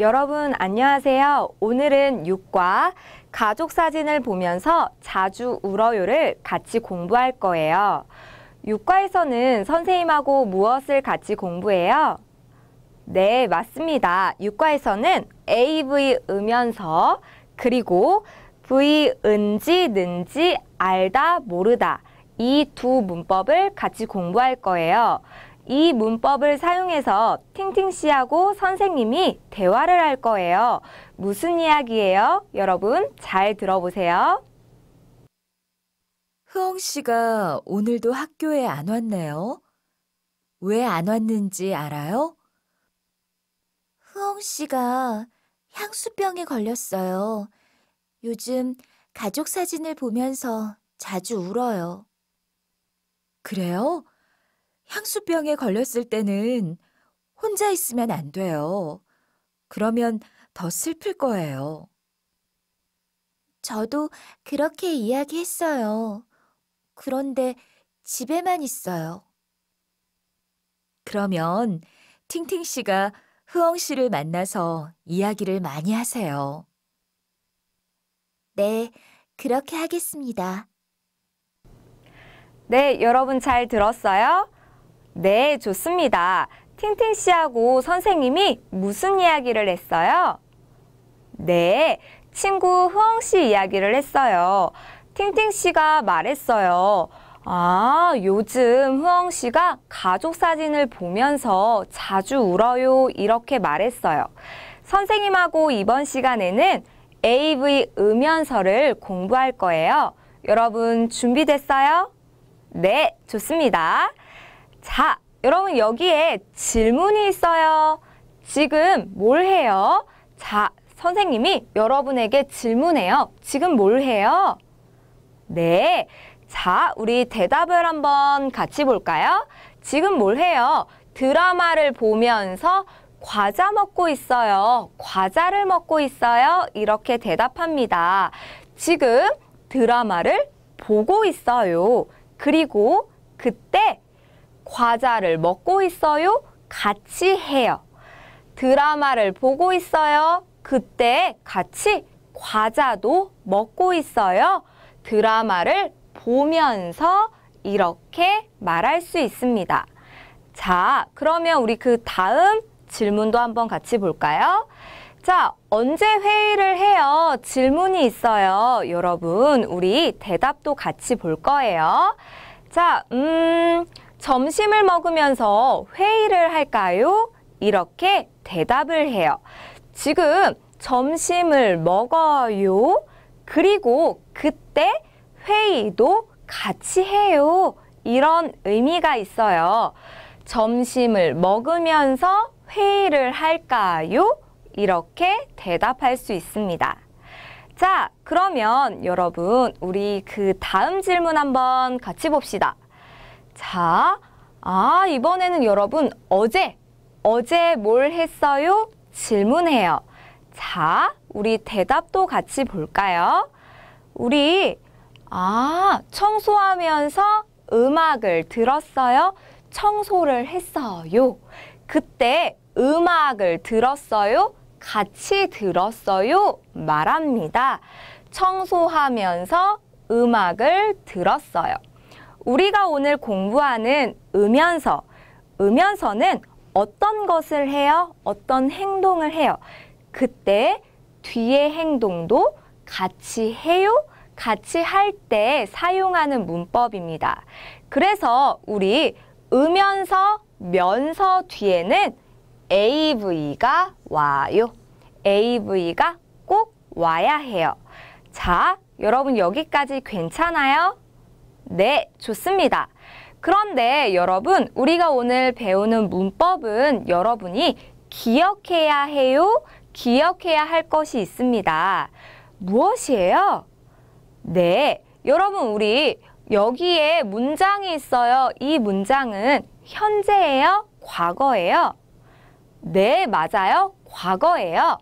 여러분 안녕하세요. 오늘은 6과 가족 사진을 보면서 자주 울어요를 같이 공부할 거예요. 6과에서는 선생님하고 무엇을 같이 공부해요? 네, 맞습니다. 6과에서는 AV 으면서 그리고 V 은지 는지 알다 모르다 이 두 문법을 같이 공부할 거예요. 이 문법을 사용해서 팅팅 씨하고 선생님이 대화를 할 거예요. 무슨 이야기예요? 여러분 잘 들어보세요. 흐엉 씨가 오늘도 학교에 안 왔네요. 왜 안 왔는지 알아요? 흐엉 씨가 향수병에 걸렸어요. 요즘 가족 사진을 보면서 자주 울어요. 그래요? 향수병에 걸렸을 때는 혼자 있으면 안 돼요. 그러면 더 슬플 거예요. 저도 그렇게 이야기했어요. 그런데 집에만 있어요. 그러면 팅팅 씨가 흐엉 씨를 만나서 이야기를 많이 하세요. 네, 그렇게 하겠습니다. 네, 여러분 잘 들었어요? 네, 좋습니다. 틴틴 씨하고 선생님이 무슨 이야기를 했어요? 네, 친구 흐엉 씨 이야기를 했어요. 팅팅 씨가 말했어요. 아, 요즘 흐엉 씨가 가족 사진을 보면서 자주 울어요. 이렇게 말했어요. 선생님하고 이번 시간에는 AV 음연서를 공부할 거예요. 여러분 준비됐어요? 네, 좋습니다. 자, 여러분 여기에 질문이 있어요. 지금 뭘 해요? 자, 선생님이 여러분에게 질문해요. 지금 뭘 해요? 네. 자, 우리 대답을 한번 같이 볼까요? 지금 뭘 해요? 드라마를 보면서 과자 먹고 있어요. 과자를 먹고 있어요. 이렇게 대답합니다. 지금 드라마를 보고 있어요. 그리고 그때 과자를 먹고 있어요? 같이 해요. 드라마를 보고 있어요? 그때 같이 과자도 먹고 있어요. 드라마를 보면서 이렇게 말할 수 있습니다. 자, 그러면 우리 그 다음 질문도 한번 같이 볼까요? 자, 언제 회의를 해요? 질문이 있어요. 여러분, 우리 대답도 같이 볼 거예요. 자, 음, 점심을 먹으면서 회의를 할까요? 이렇게 대답을 해요. 지금 점심을 먹어요. 그리고 그때 회의도 같이 해요. 이런 의미가 있어요. 점심을 먹으면서 회의를 할까요? 이렇게 대답할 수 있습니다. 자, 그러면 여러분, 우리 그 다음 질문 한번 같이 봅시다. 자, 아, 이번에는 여러분 어제, 어제 뭘 했어요? 질문해요. 자, 우리 대답도 같이 볼까요? 우리, 아, 청소하면서 음악을 들었어요? 청소를 했어요. 그때 음악을 들었어요? 같이 들었어요? 말합니다. 청소하면서 음악을 들었어요. 우리가 오늘 공부하는 음연서, 음연서는 어떤 것을 해요? 어떤 행동을 해요? 그때 뒤에 행동도 같이 해요? 같이 할 때 사용하는 문법입니다. 그래서 우리 음연서, 면서 뒤에는 AV가 와요. AV가 꼭 와야 해요. 자, 여러분 여기까지 괜찮아요? 네, 좋습니다. 그런데 여러분, 우리가 오늘 배우는 문법은 여러분이 기억해야 해요, 기억해야 할 것이 있습니다. 무엇이에요? 네, 여러분 우리 여기에 문장이 있어요. 이 문장은 현재예요? 과거예요? 네, 맞아요. 과거예요.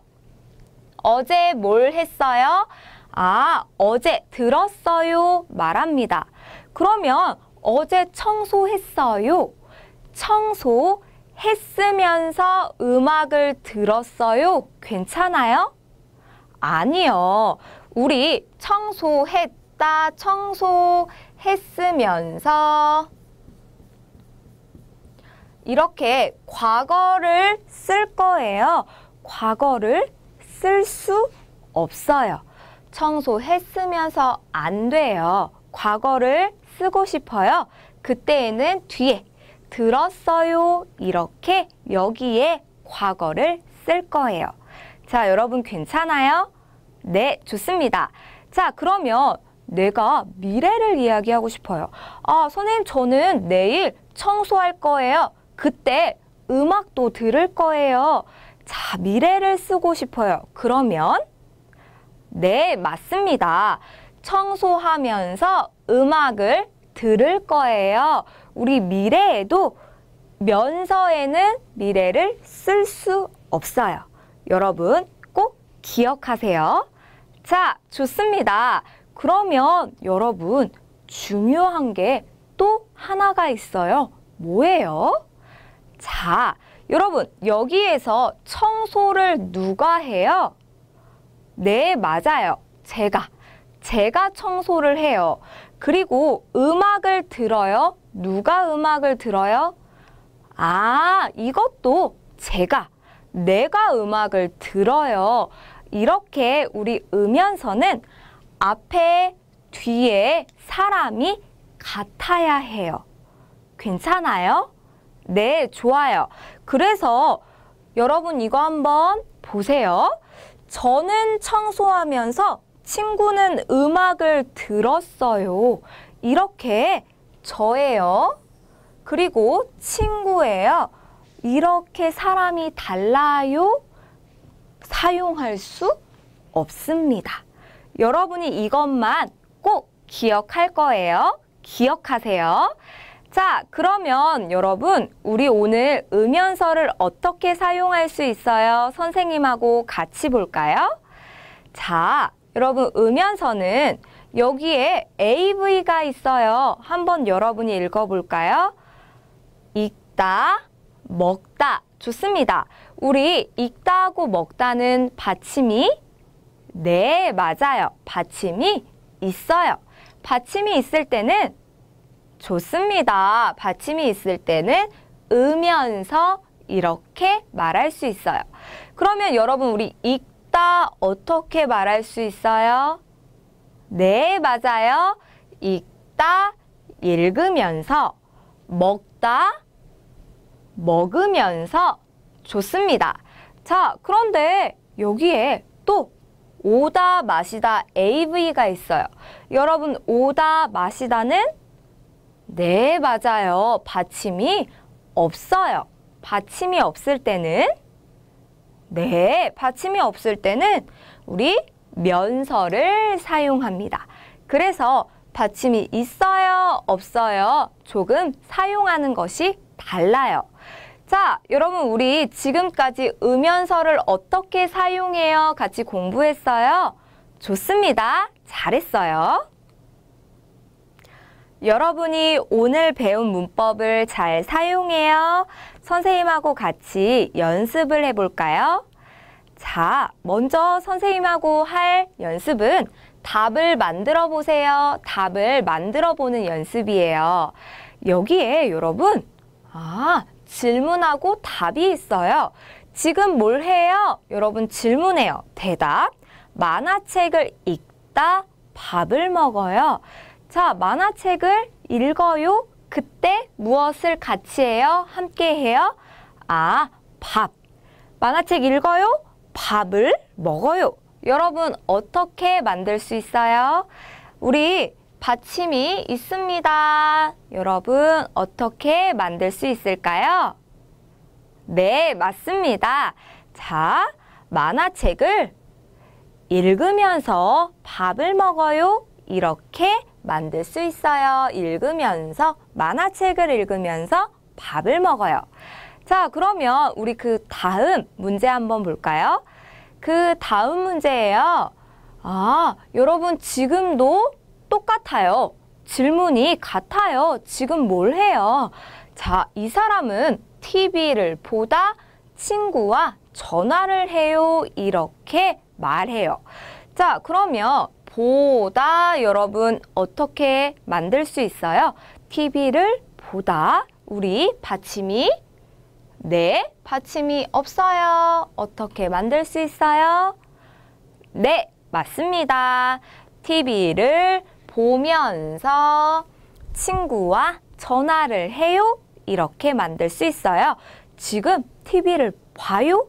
어제 뭘 했어요? 아, 어제 들었어요. 말합니다. 그러면 어제 청소했어요. 청소했으면서 음악을 들었어요. 괜찮아요? 아니요. 우리 청소했다, 청소했으면서 이렇게 과거를 쓸 거예요. 과거를 쓸 수 없어요. 청소했으면서 안 돼요. 과거를 쓰고 싶어요. 그때에는 뒤에 들었어요. 이렇게 여기에 과거를 쓸 거예요. 자, 여러분 괜찮아요? 네, 좋습니다. 자, 그러면 내가 미래를 이야기하고 싶어요. 아, 선생님, 저는 내일 청소할 거예요. 그때 음악도 들을 거예요. 자, 미래를 쓰고 싶어요. 그러면 네, 맞습니다. 청소하면서 음악을 들을 거예요. 우리 미래에도 면서에는 미래를 쓸 수 없어요. 여러분 꼭 기억하세요. 자, 좋습니다. 그러면 여러분 중요한 게 또 하나가 있어요. 뭐예요? 자, 여러분 여기에서 청소를 누가 해요? 네, 맞아요. 제가. 제가 청소를 해요. 그리고 음악을 들어요. 누가 음악을 들어요? 아, 이것도 제가, 내가 음악을 들어요. 이렇게 우리 음연서는 앞에, 뒤에 사람이 같아야 해요. 괜찮아요? 네, 좋아요. 그래서 여러분 이거 한번 보세요. 저는 청소하면서 친구는 음악을 들었어요. 이렇게 저예요. 그리고 친구예요. 이렇게 사람이 달라요. 사용할 수 없습니다. 여러분이 이것만 꼭 기억할 거예요. 기억하세요. 자, 그러면 여러분, 우리 오늘 음연서를 어떻게 사용할 수 있어요? 선생님하고 같이 볼까요? 자, 여러분 음연서는 여기에 AV가 있어요. 한번 여러분이 읽어볼까요? 읽다, 먹다. 좋습니다. 우리 읽다하고 먹다는 받침이 네, 맞아요. 받침이 있어요. 받침이 있을 때는 좋습니다. 받침이 있을 때는 음면서 이렇게 말할 수 있어요. 그러면 여러분 우리 읽 있다 어떻게 말할 수 있어요? 네, 맞아요. 읽다, 읽으면서, 먹다, 먹으면서 좋습니다. 자, 그런데 여기에 또 오다, 마시다, AV가 있어요. 여러분, 오다, 마시다는 네, 맞아요. 받침이 없어요. 받침이 없을 때는 네, 받침이 없을 때는 우리 면서를 사용합니다. 그래서 받침이 있어요, 없어요 조금 사용하는 것이 달라요. 자, 여러분 우리 지금까지 음연서를 어떻게 사용해요? 같이 공부했어요? 좋습니다. 잘했어요. 여러분이 오늘 배운 문법을 잘 사용해요. 선생님하고 같이 연습을 해볼까요? 자, 먼저 선생님하고 할 연습은 답을 만들어 보세요. 답을 만들어 보는 연습이에요. 여기에 여러분, 아, 질문하고 답이 있어요. 지금 뭘 해요? 여러분 질문해요. 대답. 만화책을 읽다 밥을 먹어요. 자, 만화책을 읽어요. 그때 무엇을 같이 해요? 함께 해요? 아, 밥. 만화책 읽어요? 밥을 먹어요. 여러분, 어떻게 만들 수 있어요? 우리 받침이 있습니다. 여러분, 어떻게 만들 수 있을까요? 네, 맞습니다. 자, 만화책을 읽으면서 밥을 먹어요. 이렇게 만들 수 있어요. 읽으면서 만화책을 읽으면서 밥을 먹어요. 자, 그러면 우리 그 다음 문제 한번 볼까요? 그 다음 문제예요. 아, 여러분 지금도 똑같아요. 질문이 같아요. 지금 뭘 해요? 자, 이 사람은 TV를 보다 친구와 전화를 해요. 이렇게 말해요. 자, 그러면 보다 여러분 어떻게 만들 수 있어요? TV를 보다 우리 받침이 네 받침이 없어요. 어떻게 만들 수 있어요? 네 맞습니다. TV를 보면서 친구와 전화를 해요. 이렇게 만들 수 있어요. 지금 TV를 봐요.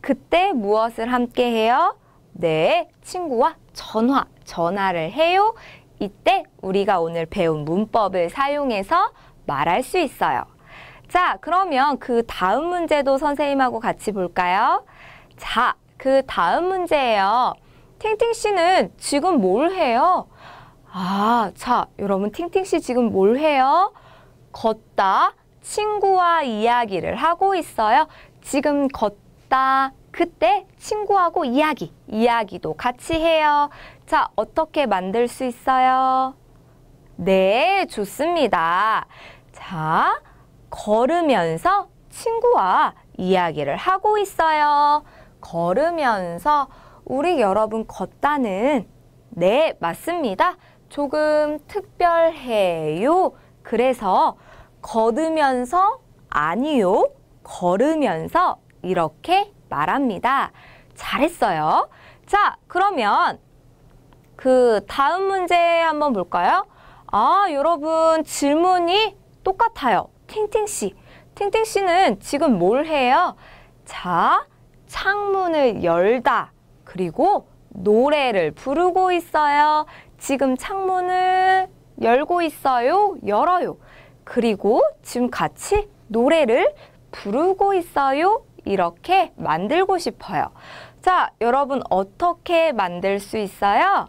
그때 무엇을 함께 해요? 네, 친구와 전화 전화를 해요. 이때 우리가 오늘 배운 문법을 사용해서 말할 수 있어요. 자, 그러면 그 다음 문제도 선생님하고 같이 볼까요? 자, 그 다음 문제예요. 팅팅 씨는 지금 뭘 해요? 아, 자, 여러분 팅팅 씨 지금 뭘 해요? 걷다 친구와 이야기를 하고 있어요. 지금 걷다 그때 친구하고 이야기, 이야기도 같이 해요. 자, 어떻게 만들 수 있어요? 네, 좋습니다. 자, 걸으면서 친구와 이야기를 하고 있어요. 걸으면서 우리 여러분 걷다는 네, 맞습니다. 조금 특별해요. 그래서 걷으면서 아니요, 걸으면서 이렇게 말합니다. 잘했어요. 자, 그러면 그 다음 문제 한번 볼까요? 아, 여러분 질문이 똑같아요. 팅팅 씨. 팅팅 씨는 지금 뭘 해요? 자, 창문을 열다. 그리고 노래를 부르고 있어요. 지금 창문을 열고 있어요. 열어요. 그리고 지금 같이 노래를 부르고 있어요. 이렇게 만들고 싶어요. 자, 여러분 어떻게 만들 수 있어요?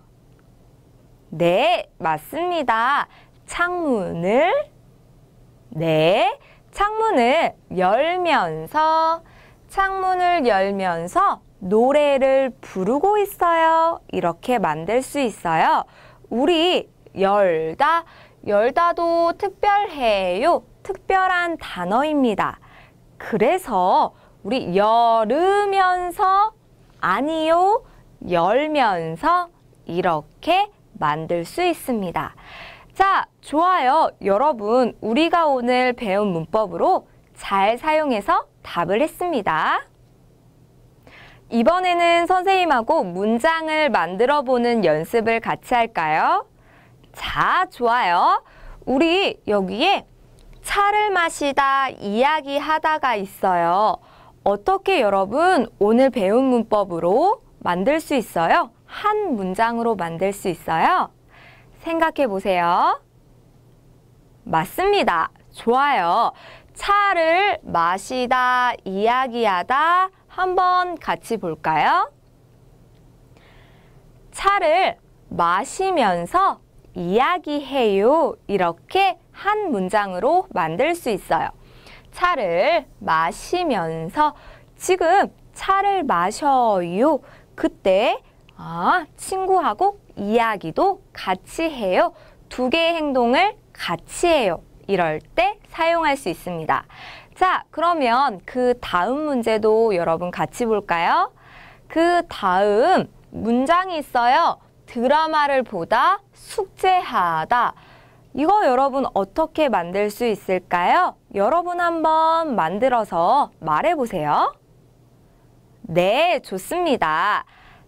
네, 맞습니다. 창문을 네, 창문을 열면서 창문을 열면서 노래를 부르고 있어요. 이렇게 만들 수 있어요. 우리 열다, 열다도 특별해요. 특별한 단어입니다. 그래서 우리 열으면서 아니요 열면서 이렇게 만들 수 있습니다. 자, 좋아요. 여러분, 우리가 오늘 배운 문법으로 잘 사용해서 답을 했습니다. 이번에는 선생님하고 문장을 만들어 보는 연습을 같이 할까요? 자, 좋아요. 우리 여기에 차를 마시다 이야기하다가 있어요. 어떻게 여러분 오늘 배운 문법으로 만들 수 있어요? 한 문장으로 만들 수 있어요? 생각해 보세요. 맞습니다. 좋아요. 차를 마시다, 이야기하다 한번 같이 볼까요? 차를 마시면서 이야기해요. 이렇게 한 문장으로 만들 수 있어요. 차를 마시면서 지금 차를 마셔요. 그때 아, 친구하고 이야기도 같이 해요. 두 개의 행동을 같이 해요. 이럴 때 사용할 수 있습니다. 자, 그러면 그 다음 문제도 여러분 같이 볼까요? 그 다음 문장이 있어요. 드라마를 보다 숙제하다. 이거 여러분 어떻게 만들 수 있을까요? 여러분 한번 만들어서 말해보세요. 네, 좋습니다.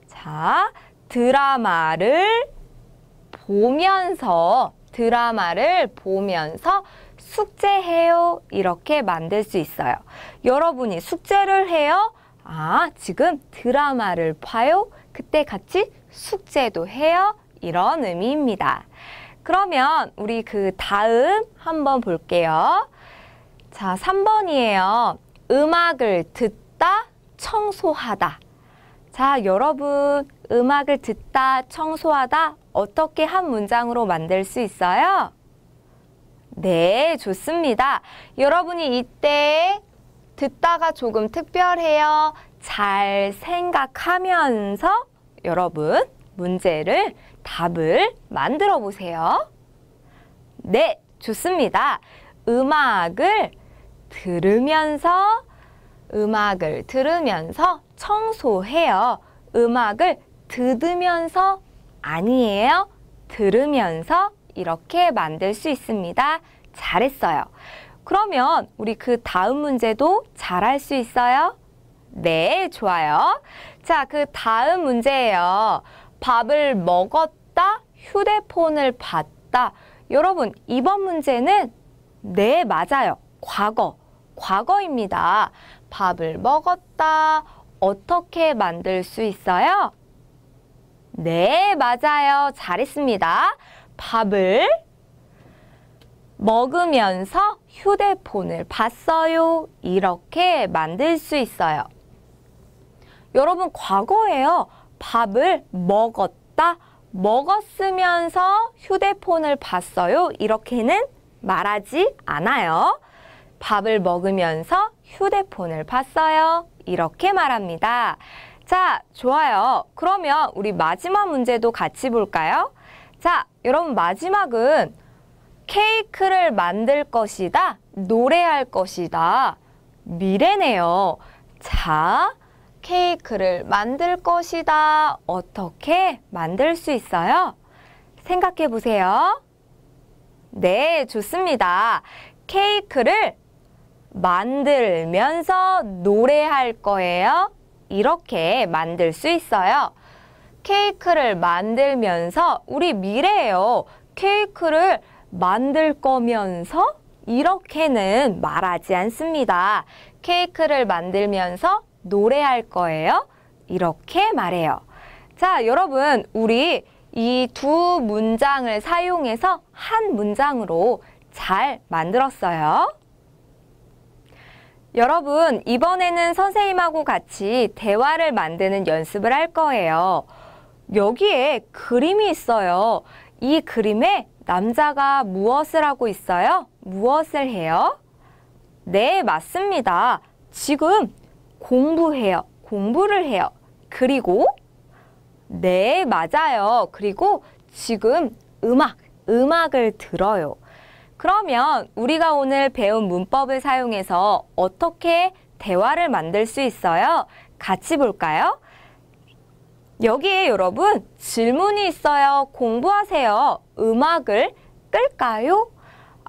자, 드라마를 보면서 드라마를 보면서 숙제해요. 이렇게 만들 수 있어요. 여러분이 숙제를 해요. 아, 지금 드라마를 봐요. 그때 같이 숙제도 해요. 이런 의미입니다. 그러면 우리 그 다음 한번 볼게요. 자, 3번이에요. 음악을 듣다, 청소하다. 자, 여러분 음악을 듣다, 청소하다 어떻게 한 문장으로 만들 수 있어요? 네, 좋습니다. 여러분이 이때 듣다가 조금 특별해요. 잘 생각하면서 여러분 문제를 답을 만들어 보세요. 네, 좋습니다. 음악을 들으면서 음악을 들으면서 청소해요. 음악을 듣으면서 아니에요. 들으면서 이렇게 만들 수 있습니다. 잘했어요. 그러면 우리 그 다음 문제도 잘할 수 있어요? 네, 좋아요. 자, 그 다음 문제예요. 밥을 먹었다, 휴대폰을 봤다. 여러분, 이번 문제는 네, 맞아요. 과거, 과거입니다. 밥을 먹었다. 어떻게 만들 수 있어요? 네, 맞아요. 잘했습니다. 밥을 먹으면서 휴대폰을 봤어요. 이렇게 만들 수 있어요. 여러분, 과거예요. 밥을 먹었다, 먹었으면서 휴대폰을 봤어요. 이렇게는 말하지 않아요. 밥을 먹으면서 휴대폰을 봤어요. 이렇게 말합니다. 자, 좋아요. 그러면 우리 마지막 문제도 같이 볼까요? 자, 여러분 마지막은 케이크를 만들 것이다, 노래할 것이다, 미래네요. 자, 케이크를 만들 것이다. 어떻게 만들 수 있어요? 생각해 보세요. 네, 좋습니다. 케이크를 만들면서 노래할 거예요. 이렇게 만들 수 있어요. 케이크를 만들면서 우리 미래예요. 케이크를 만들 거면서 이렇게는 말하지 않습니다. 케이크를 만들면서 노래할 거예요. 이렇게 말해요. 자, 여러분, 우리 이 두 문장을 사용해서 한 문장으로 잘 만들었어요. 여러분, 이번에는 선생님하고 같이 대화를 만드는 연습을 할 거예요. 여기에 그림이 있어요. 이 그림에 남자가 무엇을 하고 있어요? 무엇을 해요? 네, 맞습니다. 지금 공부해요. 공부를 해요. 그리고 네, 맞아요. 그리고 지금 음악, 음악을 들어요. 그러면 우리가 오늘 배운 문법을 사용해서 어떻게 대화를 만들 수 있어요? 같이 볼까요? 여기에 여러분 질문이 있어요. 공부하세요. 음악을 끌까요?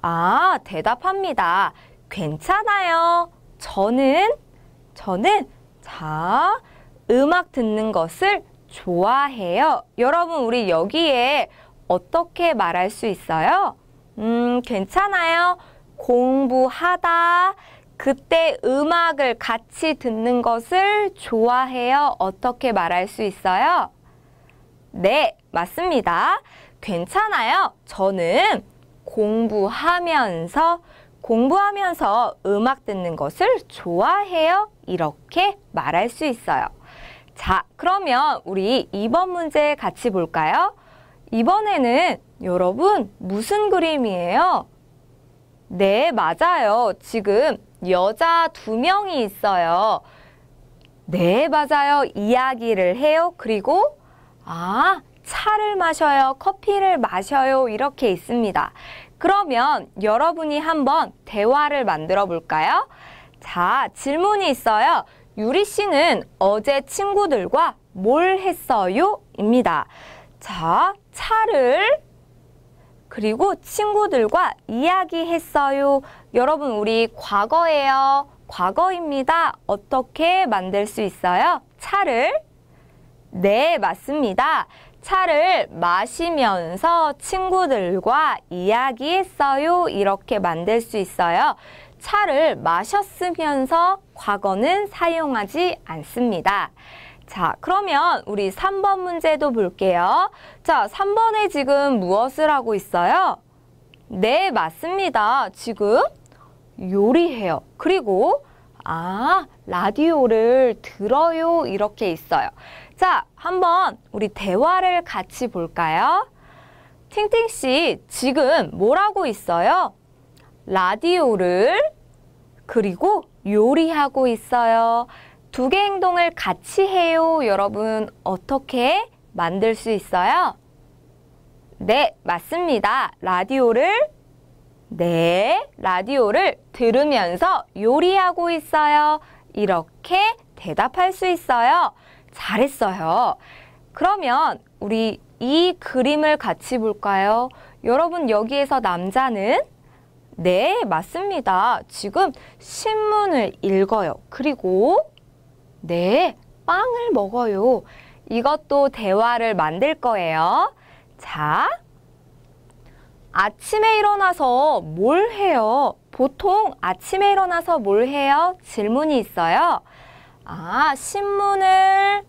아, 대답합니다. 괜찮아요. 저는 저는 자 음악 듣는 것을 좋아해요. 여러분 우리 여기에 어떻게 말할 수 있어요? 음 괜찮아요. 공부하다. 그때 음악을 같이 듣는 것을 좋아해요. 어떻게 말할 수 있어요? 네, 맞습니다. 괜찮아요. 저는 공부하면서 공부하면서 음악 듣는 것을 좋아해요. 이렇게 말할 수 있어요. 자, 그러면 우리 이번 문제 같이 볼까요? 이번에는 여러분 무슨 그림이에요? 네, 맞아요. 지금 여자 두 명이 있어요. 네, 맞아요. 이야기를 해요. 그리고 아, 차를 마셔요. 커피를 마셔요. 이렇게 있습니다. 그러면 여러분이 한번 대화를 만들어 볼까요? 자, 질문이 있어요. 유리 씨는 어제 친구들과 뭘 했어요? 입니다. 자, 차를 그리고 친구들과 이야기했어요. 여러분, 우리 과거예요. 과거입니다. 어떻게 만들 수 있어요? 차를? 네, 맞습니다. 차를 마시면서 친구들과 이야기했어요. 이렇게 만들 수 있어요. 차를 마셨으면서 과거는 사용하지 않습니다. 자, 그러면 우리 3번 문제도 볼게요. 자, 3번에 지금 무엇을 하고 있어요? 네, 맞습니다. 지금 요리해요. 그리고 아, 라디오를 들어요. 이렇게 있어요. 자, 한번 우리 대화를 같이 볼까요? 팅팅 씨, 지금 뭘 하고 있어요? 라디오를 그리고 요리하고 있어요. 두 개 행동을 같이 해요. 여러분 어떻게 만들 수 있어요? 네, 맞습니다. 라디오를 네, 라디오를 들으면서 요리하고 있어요. 이렇게 대답할 수 있어요. 잘했어요. 그러면 우리 이 그림을 같이 볼까요? 여러분 여기에서 남자는 네, 맞습니다. 지금 신문을 읽어요. 그리고 네, 빵을 먹어요. 이것도 대화를 만들 거예요. 자, 아침에 일어나서 뭘 해요? 보통 아침에 일어나서 뭘 해요? 질문이 있어요. 아, 신문을,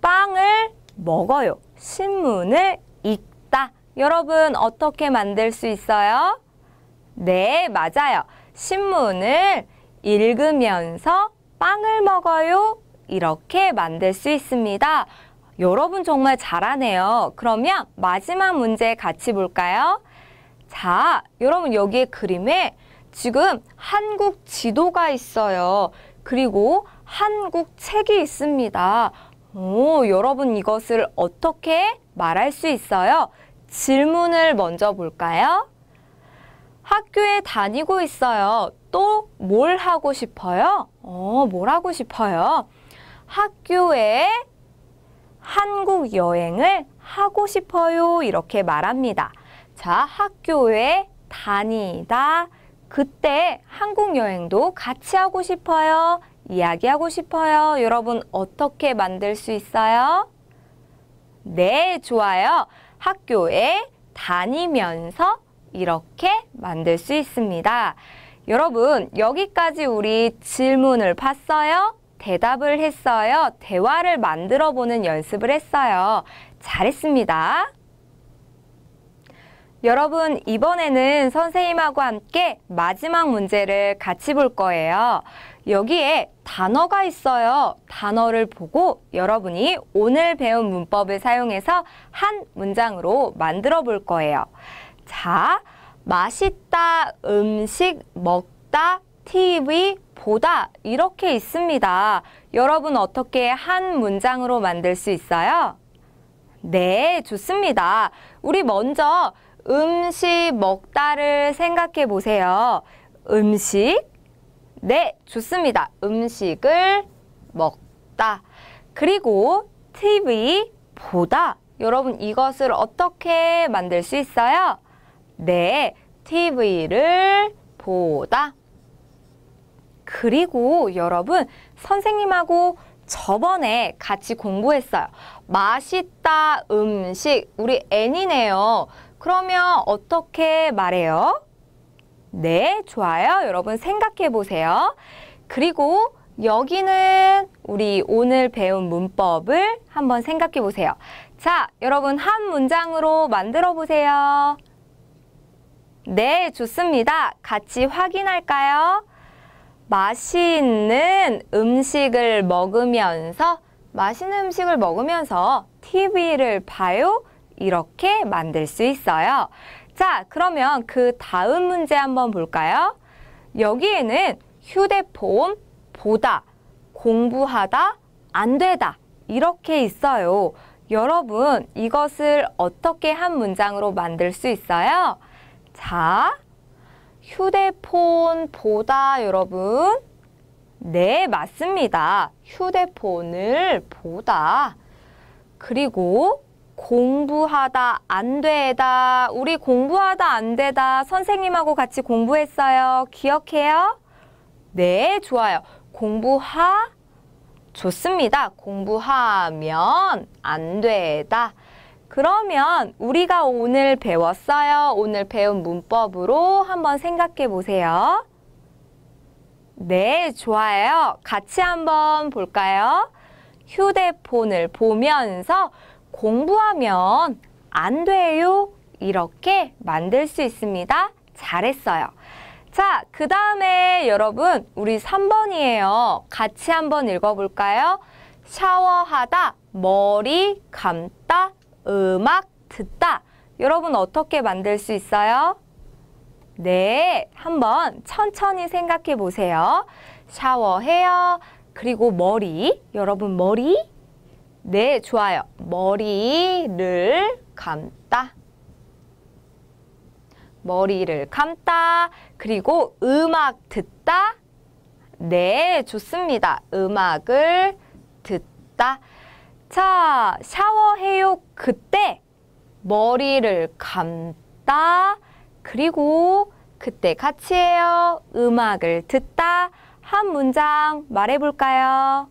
빵을 먹어요. 신문을 읽다. 여러분 어떻게 만들 수 있어요? 네, 맞아요. 신문을 읽으면서 빵을 먹어요. 이렇게 만들 수 있습니다. 여러분 정말 잘하네요. 그러면 마지막 문제 같이 볼까요? 자, 여러분 여기에 그림에 지금 한국 지도가 있어요. 그리고 한국 책이 있습니다. 오, 여러분 이것을 어떻게 말할 수 있어요? 질문을 먼저 볼까요? 학교에 다니고 있어요. 또 뭘 하고 싶어요? 어, 뭘 하고 싶어요? 학교에 한국 여행을 하고 싶어요. 이렇게 말합니다. 자, 학교에 다니다. 그때 한국 여행도 같이 하고 싶어요. 이야기하고 싶어요. 여러분 어떻게 만들 수 있어요? 네, 좋아요. 학교에 다니면서 이렇게 만들 수 있습니다. 여러분 여기까지 우리 질문을 봤어요? 대답을 했어요? 대화를 만들어 보는 연습을 했어요. 잘했습니다. 여러분 이번에는 선생님하고 함께 마지막 문제를 같이 볼 거예요. 여기에 단어가 있어요. 단어를 보고 여러분이 오늘 배운 문법을 사용해서 한 문장으로 만들어 볼 거예요. 자, 맛있다, 음식, 먹다, TV, 보다 이렇게 있습니다. 여러분 어떻게 한 문장으로 만들 수 있어요? 네, 좋습니다. 우리 먼저 음식, 먹다를 생각해 보세요. 음식, 네, 좋습니다. 음식을 먹다. 그리고 TV, 보다. 여러분 이것을 어떻게 만들 수 있어요? 네, TV를 보다. 그리고 여러분, 선생님하고 저번에 같이 공부했어요. 맛있다, 음식. 우리 N이네요. 그러면 어떻게 말해요? 네, 좋아요. 여러분 생각해 보세요. 그리고 여기는 우리 오늘 배운 문법을 한번 생각해 보세요. 자, 여러분 한 문장으로 만들어 보세요. 네, 좋습니다. 같이 확인할까요? 맛있는 음식을 먹으면서 맛있는 음식을 먹으면서 TV를 봐요. 이렇게 만들 수 있어요. 자, 그러면 그 다음 문제 한번 볼까요? 여기에는 휴대폰 보다, 공부하다, 안 되다 이렇게 있어요. 여러분, 이것을 어떻게 한 문장으로 만들 수 있어요? 4. 휴대폰보다 여러분 네, 맞습니다. 휴대폰을 보다. 그리고 공부하다 안 되다. 우리 공부하다 안 되다. 선생님하고 같이 공부했어요. 기억해요? 네, 좋아요. 공부하 좋습니다. 공부하면 안 되다. 그러면 우리가 오늘 배웠어요. 오늘 배운 문법으로 한번 생각해 보세요. 네, 좋아요. 같이 한번 볼까요? 휴대폰을 보면서 공부하면 안 돼요. 이렇게 만들 수 있습니다. 잘했어요. 자, 그 다음에 여러분 우리 3번이에요. 같이 한번 읽어볼까요? 샤워하다, 머리 감다, 음악 듣다. 여러분 어떻게 만들 수 있어요? 네, 한번 천천히 생각해 보세요. 샤워해요. 그리고 머리, 여러분 머리? 네, 좋아요. 머리를 감다. 머리를 감다. 그리고 음악 듣다. 네, 좋습니다. 음악을 듣다. 자, 샤워해요. 그때 머리를 감다. 그리고 그때 같이 해요. 음악을 듣다. 한 문장 말해볼까요?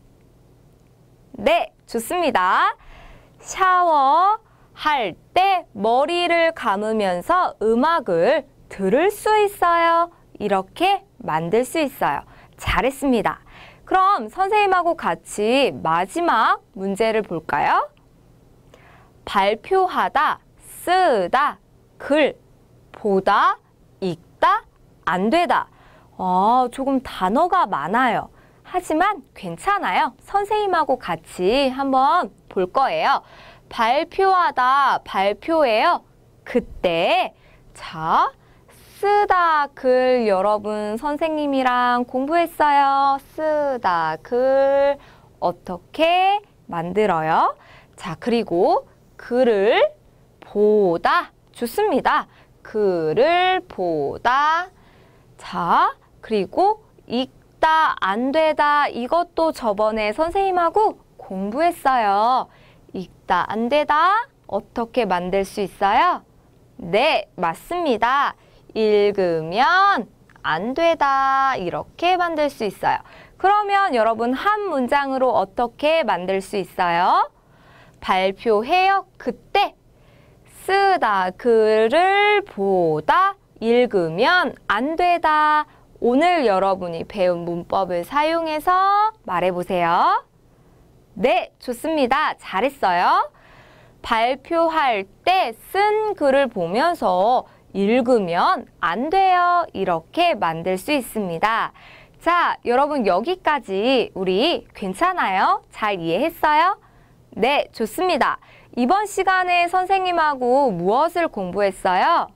네, 좋습니다. 샤워할 때 머리를 감으면서 음악을 들을 수 있어요. 이렇게 만들 수 있어요. 잘했습니다. 그럼 선생님하고 같이 마지막 문제를 볼까요? 발표하다, 쓰다, 글, 보다, 읽다, 안 되다. 어, 조금 단어가 많아요. 하지만 괜찮아요. 선생님하고 같이 한번 볼 거예요. 발표하다, 발표해요. 그때 자, 쓰다 글 여러분 선생님이랑 공부했어요. 쓰다 글 어떻게 만들어요? 자, 그리고 글을 보다 좋습니다. 글을 보다 자, 그리고 읽다 안 되다 이것도 저번에 선생님하고 공부했어요. 읽다 안 되다 어떻게 만들 수 있어요? 네, 맞습니다. 읽으면 안 되다 이렇게 만들 수 있어요. 그러면 여러분 한 문장으로 어떻게 만들 수 있어요? 발표해요. 그때 쓰다 글을 보다 읽으면 안 되다. 오늘 여러분이 배운 문법을 사용해서 말해보세요. 네, 좋습니다. 잘했어요. 발표할 때 쓴 글을 보면서 읽으면 안 돼요. 이렇게 만들 수 있습니다. 자, 여러분 여기까지 우리 괜찮아요? 잘 이해했어요? 네, 좋습니다. 이번 시간에 선생님하고 무엇을 공부했어요?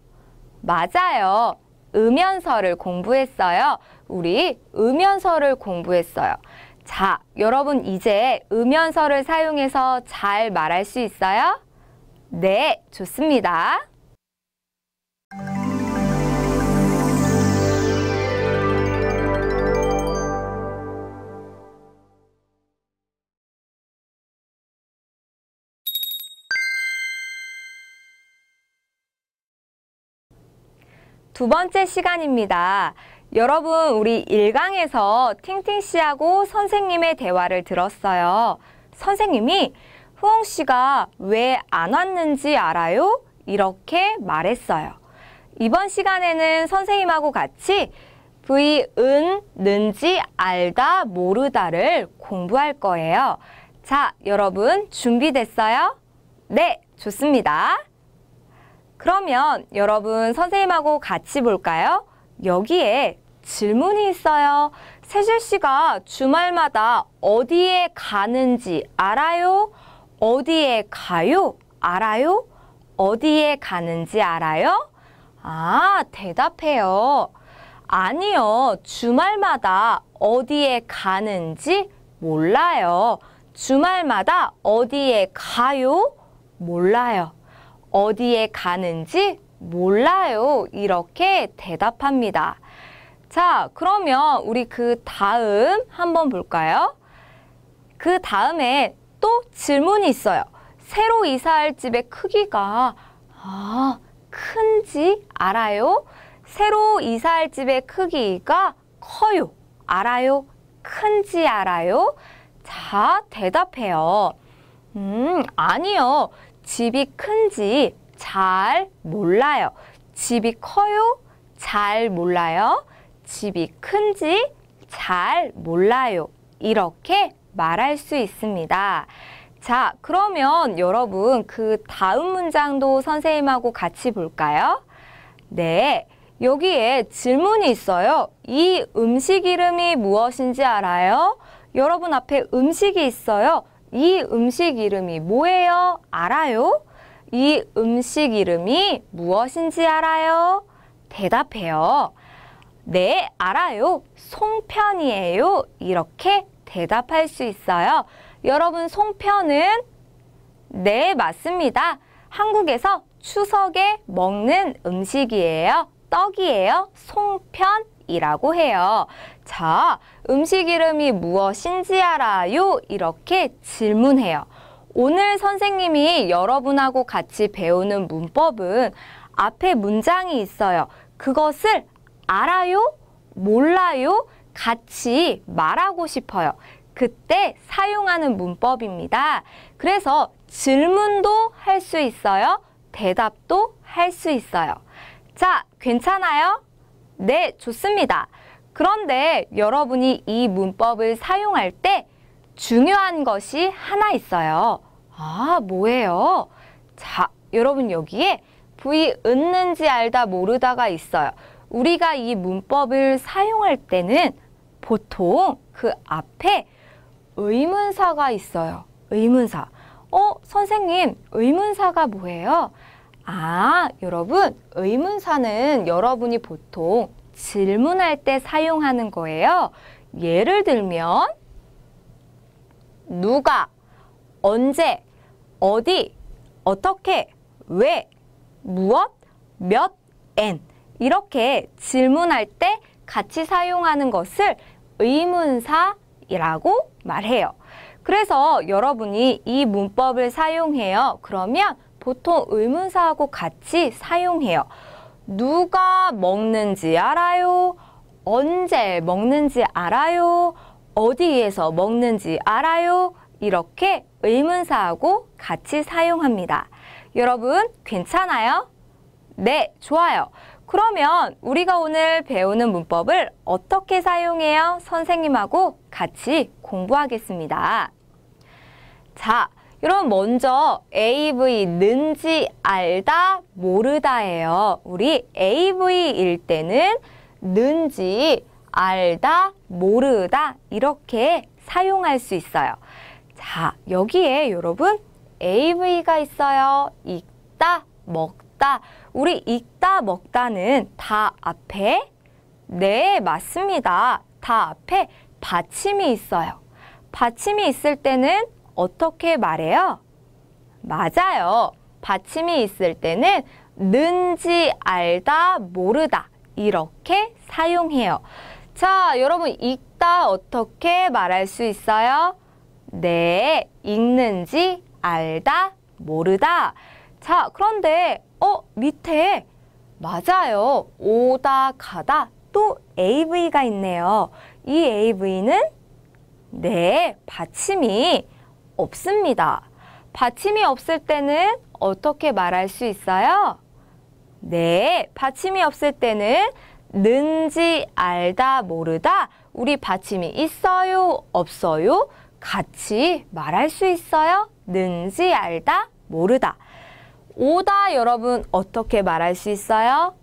맞아요. 음연서를 공부했어요. 우리 음연서를 공부했어요. 자, 여러분 이제 음연서를 사용해서 잘 말할 수 있어요? 네, 좋습니다. 두 번째 시간입니다. 여러분, 우리 1강에서 팅팅 씨하고 선생님의 대화를 들었어요. 선생님이 후홍 씨가 왜 안 왔는지 알아요? 이렇게 말했어요. 이번 시간에는 선생님하고 같이 V, 은, 는지 알다, 모르다를 공부할 거예요. 자, 여러분 준비됐어요? 네, 좋습니다. 그러면 여러분 선생님하고 같이 볼까요? 여기에 질문이 있어요. 세실 씨가 주말마다 어디에 가는지 알아요? 어디에 가요? 알아요? 어디에 가는지 알아요? 아, 대답해요. 아니요. 주말마다 어디에 가는지 몰라요. 주말마다 어디에 가요? 몰라요. 어디에 가는지 몰라요. 이렇게 대답합니다. 자, 그러면 우리 그 다음 한번 볼까요? 그 다음에 또 질문이 있어요. 새로 이사할 집의 크기가 아, 큰지 알아요? 새로 이사할 집의 크기가 커요. 알아요? 큰지 알아요? 자, 대답해요. 음, 아니요. 집이 큰지 잘 몰라요. 집이 커요? 잘 몰라요. 집이 큰지 잘 몰라요. 이렇게 말할 수 있습니다. 자, 그러면 여러분 그 다음 문장도 선생님하고 같이 볼까요? 네, 여기에 질문이 있어요. 이 음식 이름이 무엇인지 알아요? 여러분 앞에 음식이 있어요. 이 음식 이름이 뭐예요? 알아요? 이 음식 이름이 무엇인지 알아요? 대답해요. 네, 알아요. 송편이에요. 이렇게 대답할 수 있어요. 여러분, 송편은 네, 맞습니다. 한국에서 추석에 먹는 음식이에요. 떡이에요. 송편이라고 해요. 자, 음식 이름이 무엇인지 알아요? 이렇게 질문해요. 오늘 선생님이 여러분하고 같이 배우는 문법은 앞에 문장이 있어요. 그것을 알아요? 몰라요? 같이 말하고 싶어요. 그때 사용하는 문법입니다. 그래서 질문도 할 수 있어요. 대답도 할 수 있어요. 자, 괜찮아요? 네, 좋습니다. 그런데 여러분이 이 문법을 사용할 때 중요한 것이 하나 있어요. 아, 뭐예요? 자, 여러분 여기에 부이 는지 알다 모르다가 있어요. 우리가 이 문법을 사용할 때는 보통 그 앞에 의문사가 있어요. 의문사. 어, 선생님, 의문사가 뭐예요? 아, 여러분, 의문사는 여러분이 보통 질문할 때 사용하는 거예요. 예를 들면 누가, 언제, 어디, 어떻게, 왜, 무엇, 몇, 엔 이렇게 질문할 때 같이 사용하는 것을 의문사라고 말해요. 그래서 여러분이 이 문법을 사용해요. 그러면 보통 의문사하고 같이 사용해요. 누가 먹는지 알아요? 언제 먹는지 알아요? 어디에서 먹는지 알아요? 이렇게 의문사하고 같이 사용합니다. 여러분 괜찮아요? 네, 좋아요. 그러면 우리가 오늘 배우는 문법을 어떻게 사용해요? 선생님하고 같이 공부하겠습니다. 자, 그럼 먼저 AV는지 알다, 모르다예요. 우리 AV일 때는 는지 알다, 모르다 이렇게 사용할 수 있어요. 자, 여기에 여러분 AV가 있어요. 읽다, 먹다. 우리 읽다, 먹다는 다 앞에 네, 맞습니다. 다 앞에 받침이 있어요. 받침이 있을 때는 어떻게 말해요? 맞아요. 받침이 있을 때는 는지 알다 모르다 이렇게 사용해요. 자, 여러분 읽다 어떻게 말할 수 있어요? 네, 읽는지 알다 모르다. 자, 그런데 어 밑에 맞아요. 오다 가다 또 AV가 있네요. 이 AV는 네, 받침이 없습니다. 받침이 없을 때는 어떻게 말할 수 있어요? 네, 받침이 없을 때는 는지 알다 모르다 우리 받침이 있어요 없어요 같이 말할 수 있어요 는지 알다 모르다 오다 여러분 어떻게 말할 수 있어요?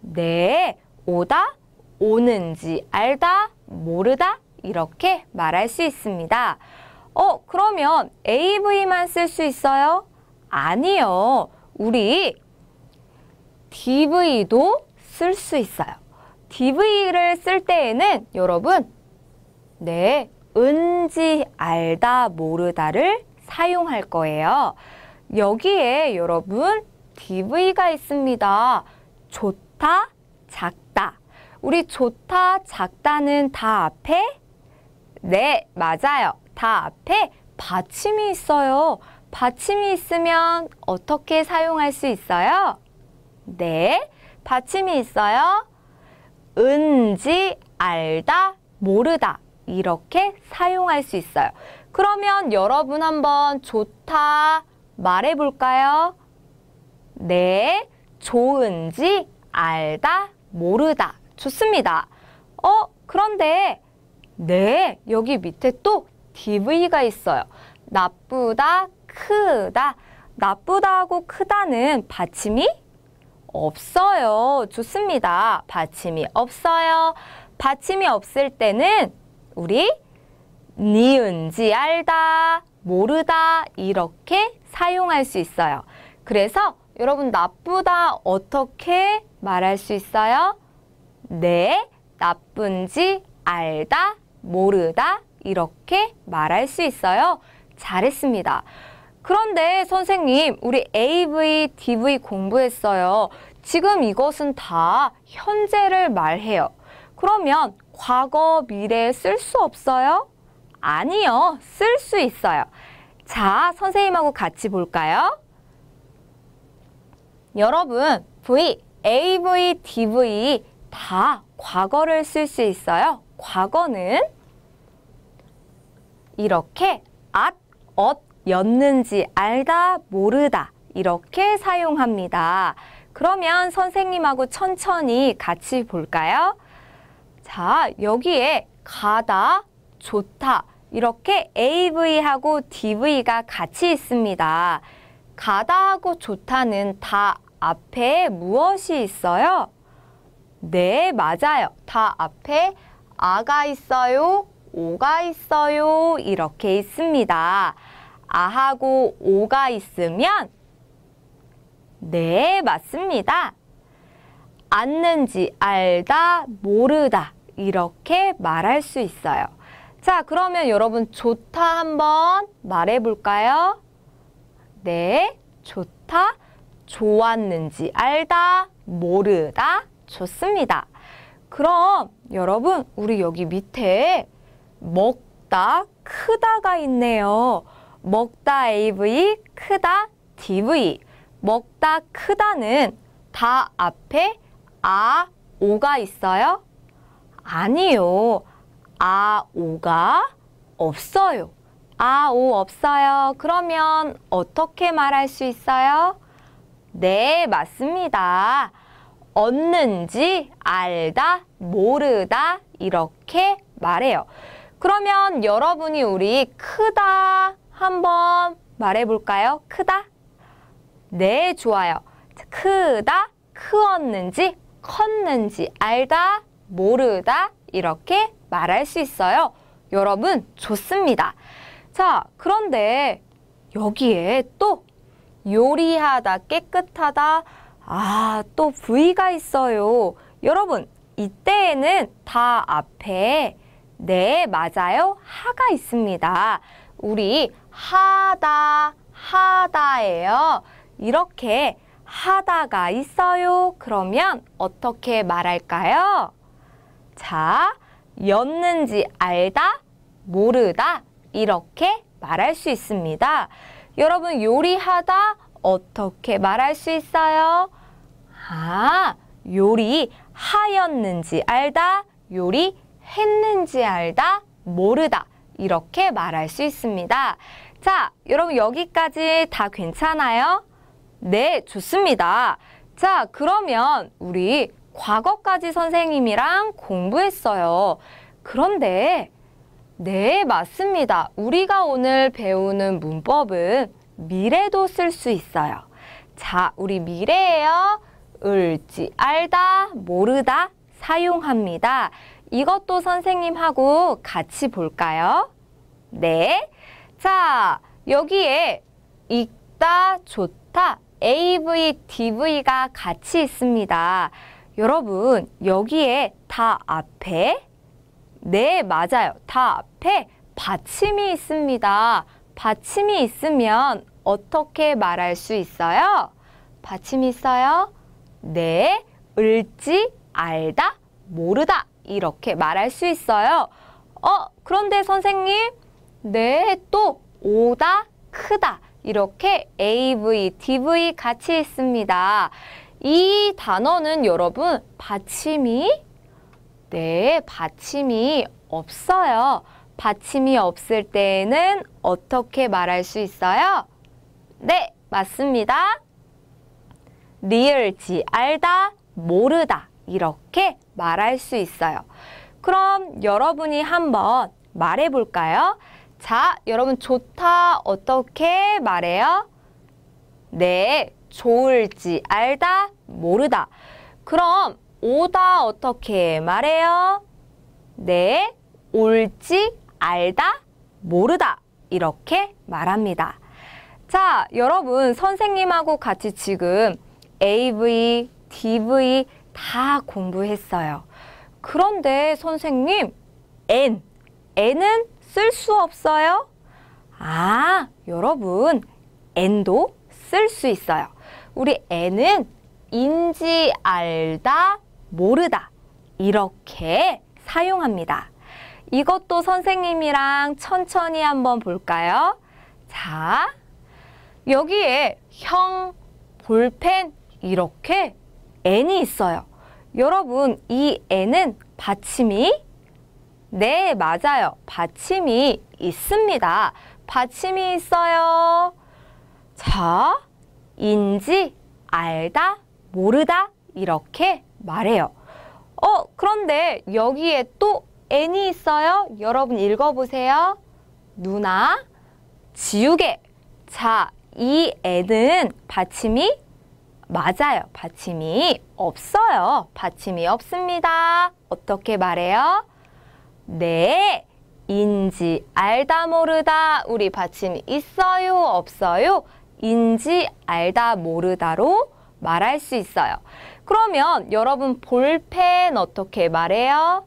네 오다 오는지 알다 모르다 이렇게 말할 수 있습니다. 어, 그러면 AV만 쓸 수 있어요? 아니요. 우리 DV도 쓸 수 있어요. DV를 쓸 때에는 여러분, 네, 은지, 알다, 모르다를 사용할 거예요. 여기에 여러분, DV가 있습니다. 좋다, 작다. 우리 좋다, 작다는 다 앞에? 네, 맞아요. 다 앞에 받침이 있어요. 받침이 있으면 어떻게 사용할 수 있어요? 네, 받침이 있어요. 은지, 알다, 모르다 이렇게 사용할 수 있어요. 그러면 여러분 한번 좋다 말해볼까요? 네, 좋은지 알다, 모르다 좋습니다. 어, 그런데 네, 여기 밑에 또 DV가 있어요. 나쁘다, 크다. 나쁘다하고 크다는 받침이 없어요. 좋습니다. 받침이 없어요. 받침이 없을 때는 우리 니은지 알다, 모르다 이렇게 사용할 수 있어요. 그래서 여러분 나쁘다 어떻게 말할 수 있어요? 네, 나쁜지 알다, 모르다 이렇게 말할 수 있어요. 잘했습니다. 그런데 선생님, 우리 AV, DV 공부했어요. 지금 이것은 다 현재를 말해요. 그러면 과거, 미래에 쓸 수 없어요? 아니요, 쓸 수 있어요. 자, 선생님하고 같이 볼까요? 여러분, V, AV, DV 다 과거를 쓸 수 있어요. 과거는 이렇게 at, 엇, 였는지 알다, 모르다 이렇게 사용합니다. 그러면 선생님하고 천천히 같이 볼까요? 자, 여기에 가다, 좋다 이렇게 AV하고 DV가 같이 있습니다. 가다하고 좋다는 다 앞에 무엇이 있어요? 네, 맞아요. 다 앞에 아가 있어요. 오가 있어요. 이렇게 있습니다. 아하고 오가 있으면 네, 맞습니다. 앉는지 알다, 모르다 이렇게 말할 수 있어요. 자, 그러면 여러분 좋다 한번 말해볼까요? 네, 좋다, 좋았는지 알다, 모르다, 좋습니다. 그럼 여러분 우리 여기 밑에 먹다, 크다가 있네요. 먹다 AV, 크다 DV. 먹다, 크다는 다 앞에 아, 오가 있어요? 아니요. 아, 오가 없어요. 아, 오 없어요. 그러면 어떻게 말할 수 있어요? 네, 맞습니다. 얻는지 알다, 모르다 이렇게 말해요. 그러면 여러분이 우리 크다 한번 말해볼까요? 크다? 네, 좋아요. 크다, 크었는지, 컸는지, 알다, 모르다 이렇게 말할 수 있어요. 여러분, 좋습니다. 자, 그런데 여기에 또 요리하다, 깨끗하다, 아, 또 부위가 있어요. 여러분, 이때에는 다 앞에 네, 맞아요. 하가 있습니다. 우리 하다, 하다예요. 이렇게 하다가 있어요. 그러면 어떻게 말할까요? 자, 였는지 알다, 모르다 이렇게 말할 수 있습니다. 여러분 요리하다 어떻게 말할 수 있어요? 아, 요리하였는지 알다, 요리 했는지 알다, 모르다 이렇게 말할 수 있습니다. 자, 여러분 여기까지 다 괜찮아요? 네, 좋습니다. 자, 그러면 우리 과거까지 선생님이랑 공부했어요. 그런데 네, 맞습니다. 우리가 오늘 배우는 문법은 미래도 쓸 수 있어요. 자, 우리 미래에요. 을지, 알다, 모르다 사용합니다. 이것도 선생님하고 같이 볼까요? 네. 자, 여기에 읽다, 좋다, AV, DV가 같이 있습니다. 여러분, 여기에 다 앞에 네, 맞아요. 다 앞에 받침이 있습니다. 받침이 있으면 어떻게 말할 수 있어요? 받침이 있어요? 네, 을지, 알다, 모르다 이렇게 말할 수 있어요. 어, 그런데 선생님, 네, 또 오다, 크다 이렇게 AV, DV 같이 있습니다. 이 단어는 여러분 받침이 네, 받침이 없어요. 받침이 없을 때에는 어떻게 말할 수 있어요? 네, 맞습니다. 리을지 알다, 모르다. 이렇게 말할 수 있어요. 그럼 여러분이 한번 말해볼까요? 자, 여러분 좋다 어떻게 말해요? 네, 좋을지 알다, 모르다. 그럼 오다 어떻게 말해요? 네, 올지 알다, 모르다. 이렇게 말합니다. 자, 여러분 선생님하고 같이 지금 AV, DV, 다 공부했어요. 그런데 선생님, n, n은 쓸 수 없어요? 아, 여러분, n도 쓸 수 있어요. 우리 n은 인지, 알다, 모르다 이렇게 사용합니다. 이것도 선생님이랑 천천히 한번 볼까요? 자, 여기에 형, 볼펜 이렇게 n이 있어요. 여러분 이 n은 받침이 네 맞아요. 받침이 있습니다. 받침이 있어요. 자, 인지, 알다, 모르다 이렇게 말해요. 어, 그런데 여기에 또 n이 있어요. 여러분 읽어보세요. 누나, 지우개. 자, 이 n은 받침이 맞아요. 받침이 없어요. 받침이 없습니다. 어떻게 말해요? 네, 인지 알다 모르다 우리 받침 있어요 없어요? 인지 알다 모르다로 말할 수 있어요. 그러면 여러분 볼펜 어떻게 말해요?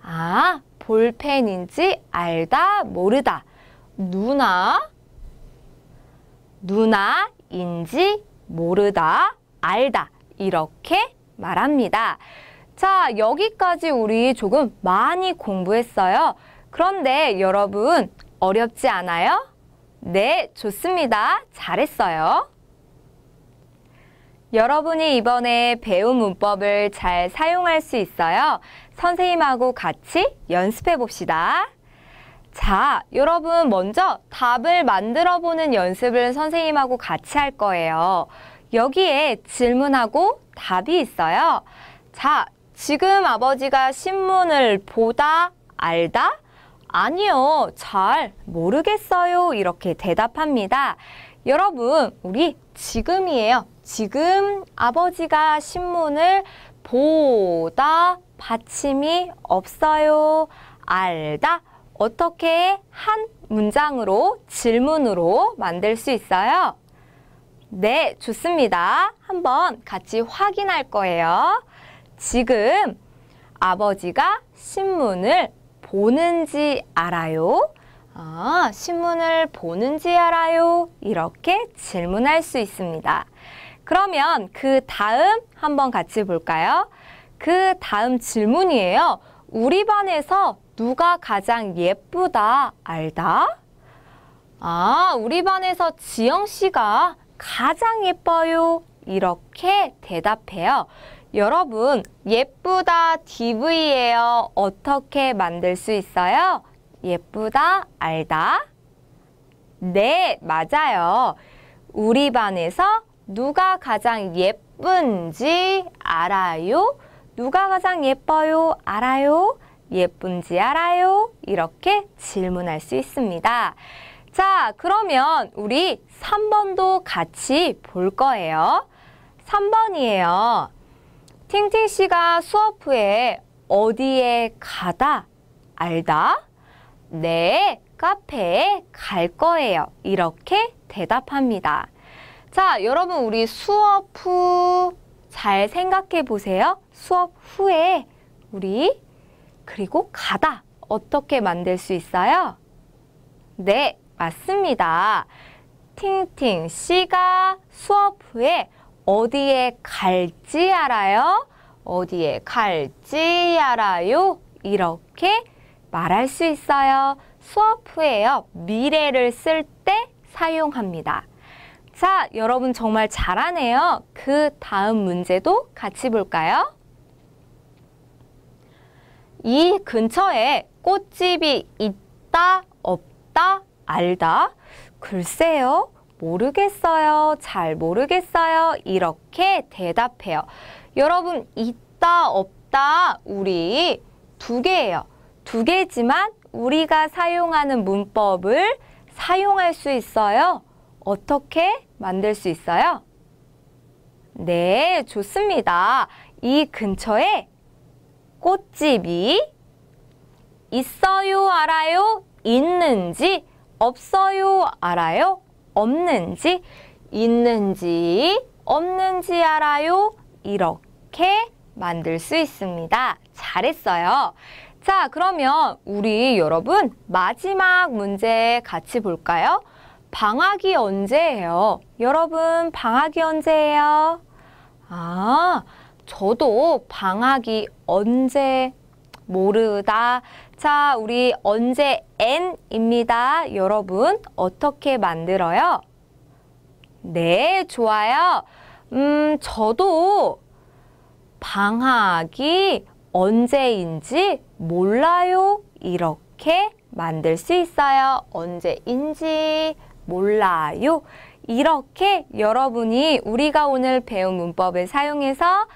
아, 볼펜인지 알다 모르다. 누나, 누나인지 모르다, 알다 이렇게 말합니다. 자, 여기까지 우리 조금 많이 공부했어요. 그런데 여러분 어렵지 않아요? 네, 좋습니다. 잘했어요. 여러분이 이번에 배운 문법을 잘 사용할 수 있어요. 선생님하고 같이 연습해 봅시다. 자, 여러분 먼저 답을 만들어 보는 연습을 선생님하고 같이 할 거예요. 여기에 질문하고 답이 있어요. 자, 지금 아버지가 신문을 보다, 알다? 아니요, 잘 모르겠어요. 이렇게 대답합니다. 여러분, 우리 지금이에요. 지금 아버지가 신문을 보다 받침이 없어요. 알다 어떻게 한 문장으로 질문으로 만들 수 있어요? 네, 좋습니다. 한번 같이 확인할 거예요. 지금 아버지가 신문을 보는지 알아요? 아, 신문을 보는지 알아요? 이렇게 질문할 수 있습니다. 그러면 그 다음 한번 같이 볼까요? 그 다음 질문이에요. 우리 반에서 누가 가장 예쁘다 알다? 아, 우리 반에서 지영 씨가 가장 예뻐요. 이렇게 대답해요. 여러분, 예쁘다 DV예요. 어떻게 만들 수 있어요? 예쁘다 알다? 네, 맞아요. 우리 반에서 누가 가장 예쁜지 알아요? 누가 가장 예뻐요? 알아요? 예쁜지 알아요? 이렇게 질문할 수 있습니다. 자, 그러면 우리 3번도 같이 볼 거예요. 3번이에요. 팅팅 씨가 수업 후에 어디에 가다, 알다? 네, 카페에 갈 거예요. 이렇게 대답합니다. 자, 여러분 우리 수업 후 잘 생각해 보세요. 수업 후에 우리 그리고 가다 어떻게 만들 수 있어요? 네, 맞습니다. 팅팅 씨가 수업 후에 어디에 갈지 알아요? 어디에 갈지 알아요? 이렇게 말할 수 있어요. 수업 후에요. 미래를 쓸 때 사용합니다. 자, 여러분 정말 잘하네요. 그 다음 문제도 같이 볼까요? 이 근처에 꽃집이 있다, 없다, 알다. 글쎄요. 모르겠어요. 잘 모르겠어요. 이렇게 대답해요. 여러분, 있다, 없다, 우리 두 개예요. 두 개지만 우리가 사용하는 문법을 사용할 수 있어요. 어떻게 만들 수 있어요? 네, 좋습니다. 이 근처에 꽃집이 있어요 알아요 있는지 없어요 알아요 없는지 있는지 없는지 알아요 이렇게 만들 수 있습니다. 잘했어요. 자 그러면 우리 여러분 마지막 문제 같이 볼까요? 방학이 언제예요? 여러분 방학이 언제예요? 아 저도 방학이 언제 모르다. 자, 우리 언제 N입니다. 여러분, 어떻게 만들어요? 네, 좋아요. 음, 저도 방학이 언제인지 몰라요. 이렇게 만들 수 있어요. 언제인지 몰라요. 이렇게 여러분이 우리가 오늘 배운 문법을 사용해서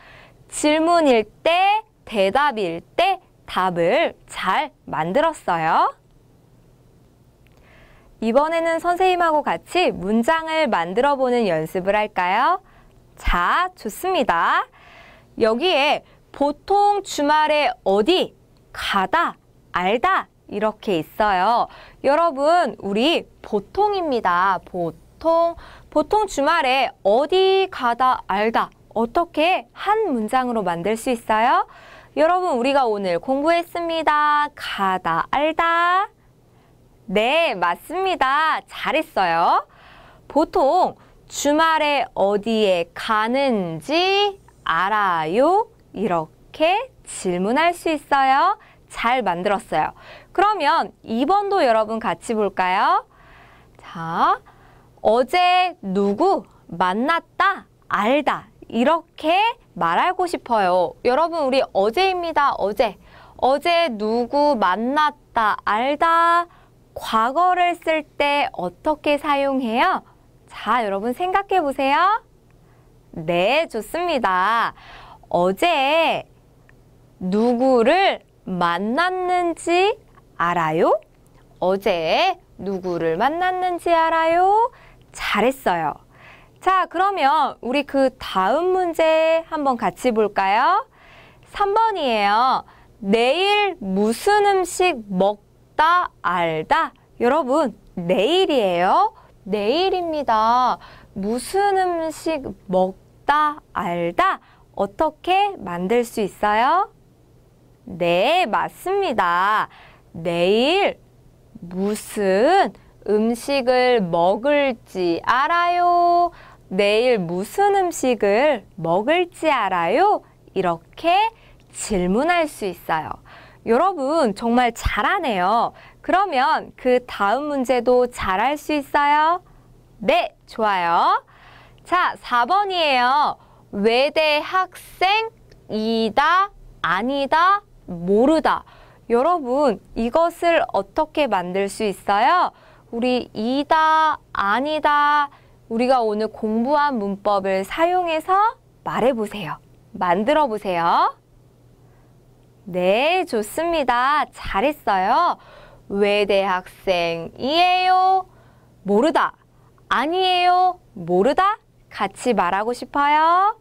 질문일 때, 대답일 때 답을 잘 만들었어요. 이번에는 선생님하고 같이 문장을 만들어 보는 연습을 할까요? 자, 좋습니다. 여기에 보통 주말에 어디, 가다, 알다 이렇게 있어요. 여러분, 우리 보통입니다. 보통. 보통 주말에 어디 가다 알다 어떻게 한 문장으로 만들 수 있어요? 여러분 우리가 오늘 공부했습니다. 가다, 알다. 네, 맞습니다. 잘했어요. 보통 주말에 어디에 가는지 알아요? 이렇게 질문할 수 있어요. 잘 만들었어요. 그러면 2번도 여러분 같이 볼까요? 자, 어제 누구 만났다, 알다 이렇게 말하고 싶어요. 여러분 우리 어제입니다. 어제. 어제 누구 만났다, 알다 과거를 쓸 때 어떻게 사용해요? 자, 여러분 생각해 보세요. 네, 좋습니다. 어제 누구를 만났는지 알아요? 어제 누구를 만났는지 알아요? 잘했어요. 자, 그러면 우리 그 다음 문제 한번 같이 볼까요? 3번이에요. 내일 무슨 음식 먹다 알다. 여러분, 내일이에요. 내일입니다. 무슨 음식 먹다 알다. 어떻게 만들 수 있어요? 네, 맞습니다. 내일 무슨 음식을 먹을지 알아요. 내일 무슨 음식을 먹을지 알아요? 이렇게 질문할 수 있어요. 여러분 정말 잘하네요. 그러면 그 다음 문제도 잘할 수 있어요? 네, 좋아요. 자, 4번이에요. 외대 학생 이다, 아니다, 모르다. 여러분, 이것을 어떻게 만들 수 있어요? 우리 이다, 아니다, 우리가 오늘 공부한 문법을 사용해서 말해보세요. 만들어보세요. 네, 좋습니다. 잘했어요. 왜 대학생이에요? 모르다. 아니에요. 모르다. 같이 말하고 싶어요.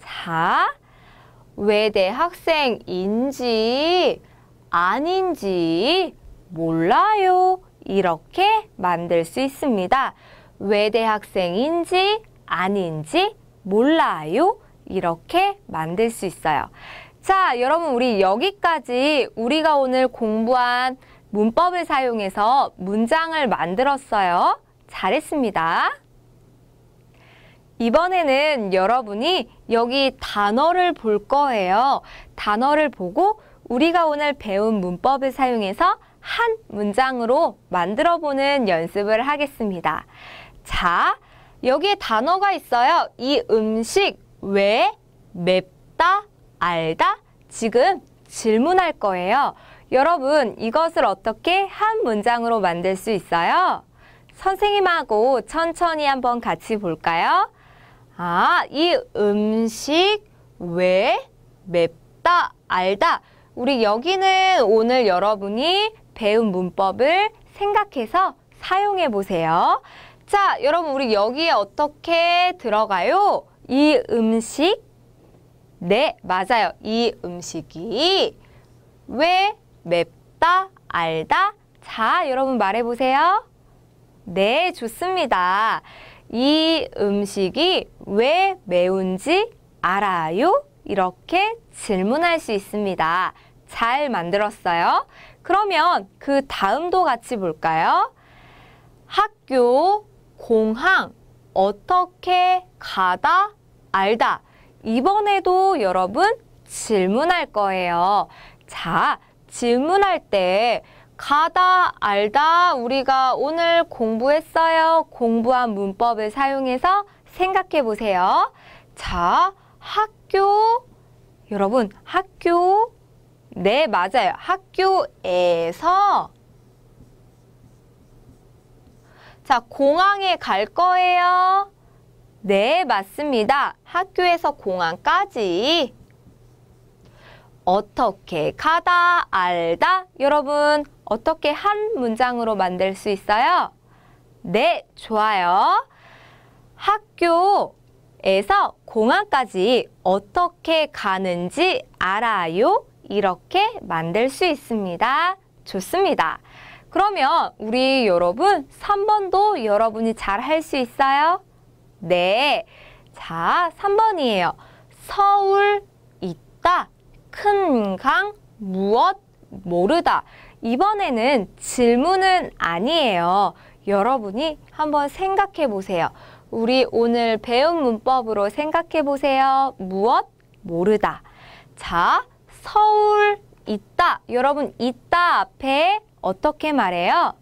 자, 왜 대학생인지 아닌지 몰라요. 이렇게 만들 수 있습니다. 외대 학생인지 아닌지 몰라요. 이렇게 만들 수 있어요. 자, 여러분 우리 여기까지 우리가 오늘 공부한 문법을 사용해서 문장을 만들었어요. 잘했습니다. 이번에는 여러분이 여기 단어를 볼 거예요. 단어를 보고 우리가 오늘 배운 문법을 사용해서 한 문장으로 만들어 보는 연습을 하겠습니다. 자, 여기에 단어가 있어요. 이 음식 왜 맵다, 알다? 지금 질문할 거예요. 여러분, 이것을 어떻게 한 문장으로 만들 수 있어요? 선생님하고 천천히 한번 같이 볼까요? 아, 이 음식 왜 맵다, 알다? 우리 여기는 오늘 여러분이 배운 문법을 생각해서 사용해 보세요. 자, 여러분 우리 여기에 어떻게 들어가요? 이 음식? 네, 맞아요. 이 음식이 왜 맵다, 알다? 자, 여러분 말해보세요. 네, 좋습니다. 이 음식이 왜 매운지 알아요? 이렇게 질문할 수 있습니다. 잘 만들었어요. 그러면 그 다음도 같이 볼까요? 학교 공항 어떻게 가다 알다 이번에도 여러분 질문할 거예요. 자, 질문할 때 가다 알다 우리가 오늘 공부했어요. 공부한 문법을 사용해서 생각해 보세요. 자, 학교 여러분 학교 네 맞아요. 학교에서 자, 공항에 갈 거예요? 네, 맞습니다. 학교에서 공항까지. 어떻게 가다, 알다? 여러분, 어떻게 한 문장으로 만들 수 있어요? 네, 좋아요. 학교에서 공항까지 어떻게 가는지 알아요? 이렇게 만들 수 있습니다. 좋습니다. 그러면 우리 여러분 3번도 여러분이 잘 할 수 있어요? 네. 자, 3번이에요. 서울 있다. 큰강 무엇 모르다. 이번에는 질문은 아니에요. 여러분이 한번 생각해 보세요. 우리 오늘 배운 문법으로 생각해 보세요. 무엇? 모르다. 자, 서울 있다. 여러분 있다 앞에 어떻게 말해요?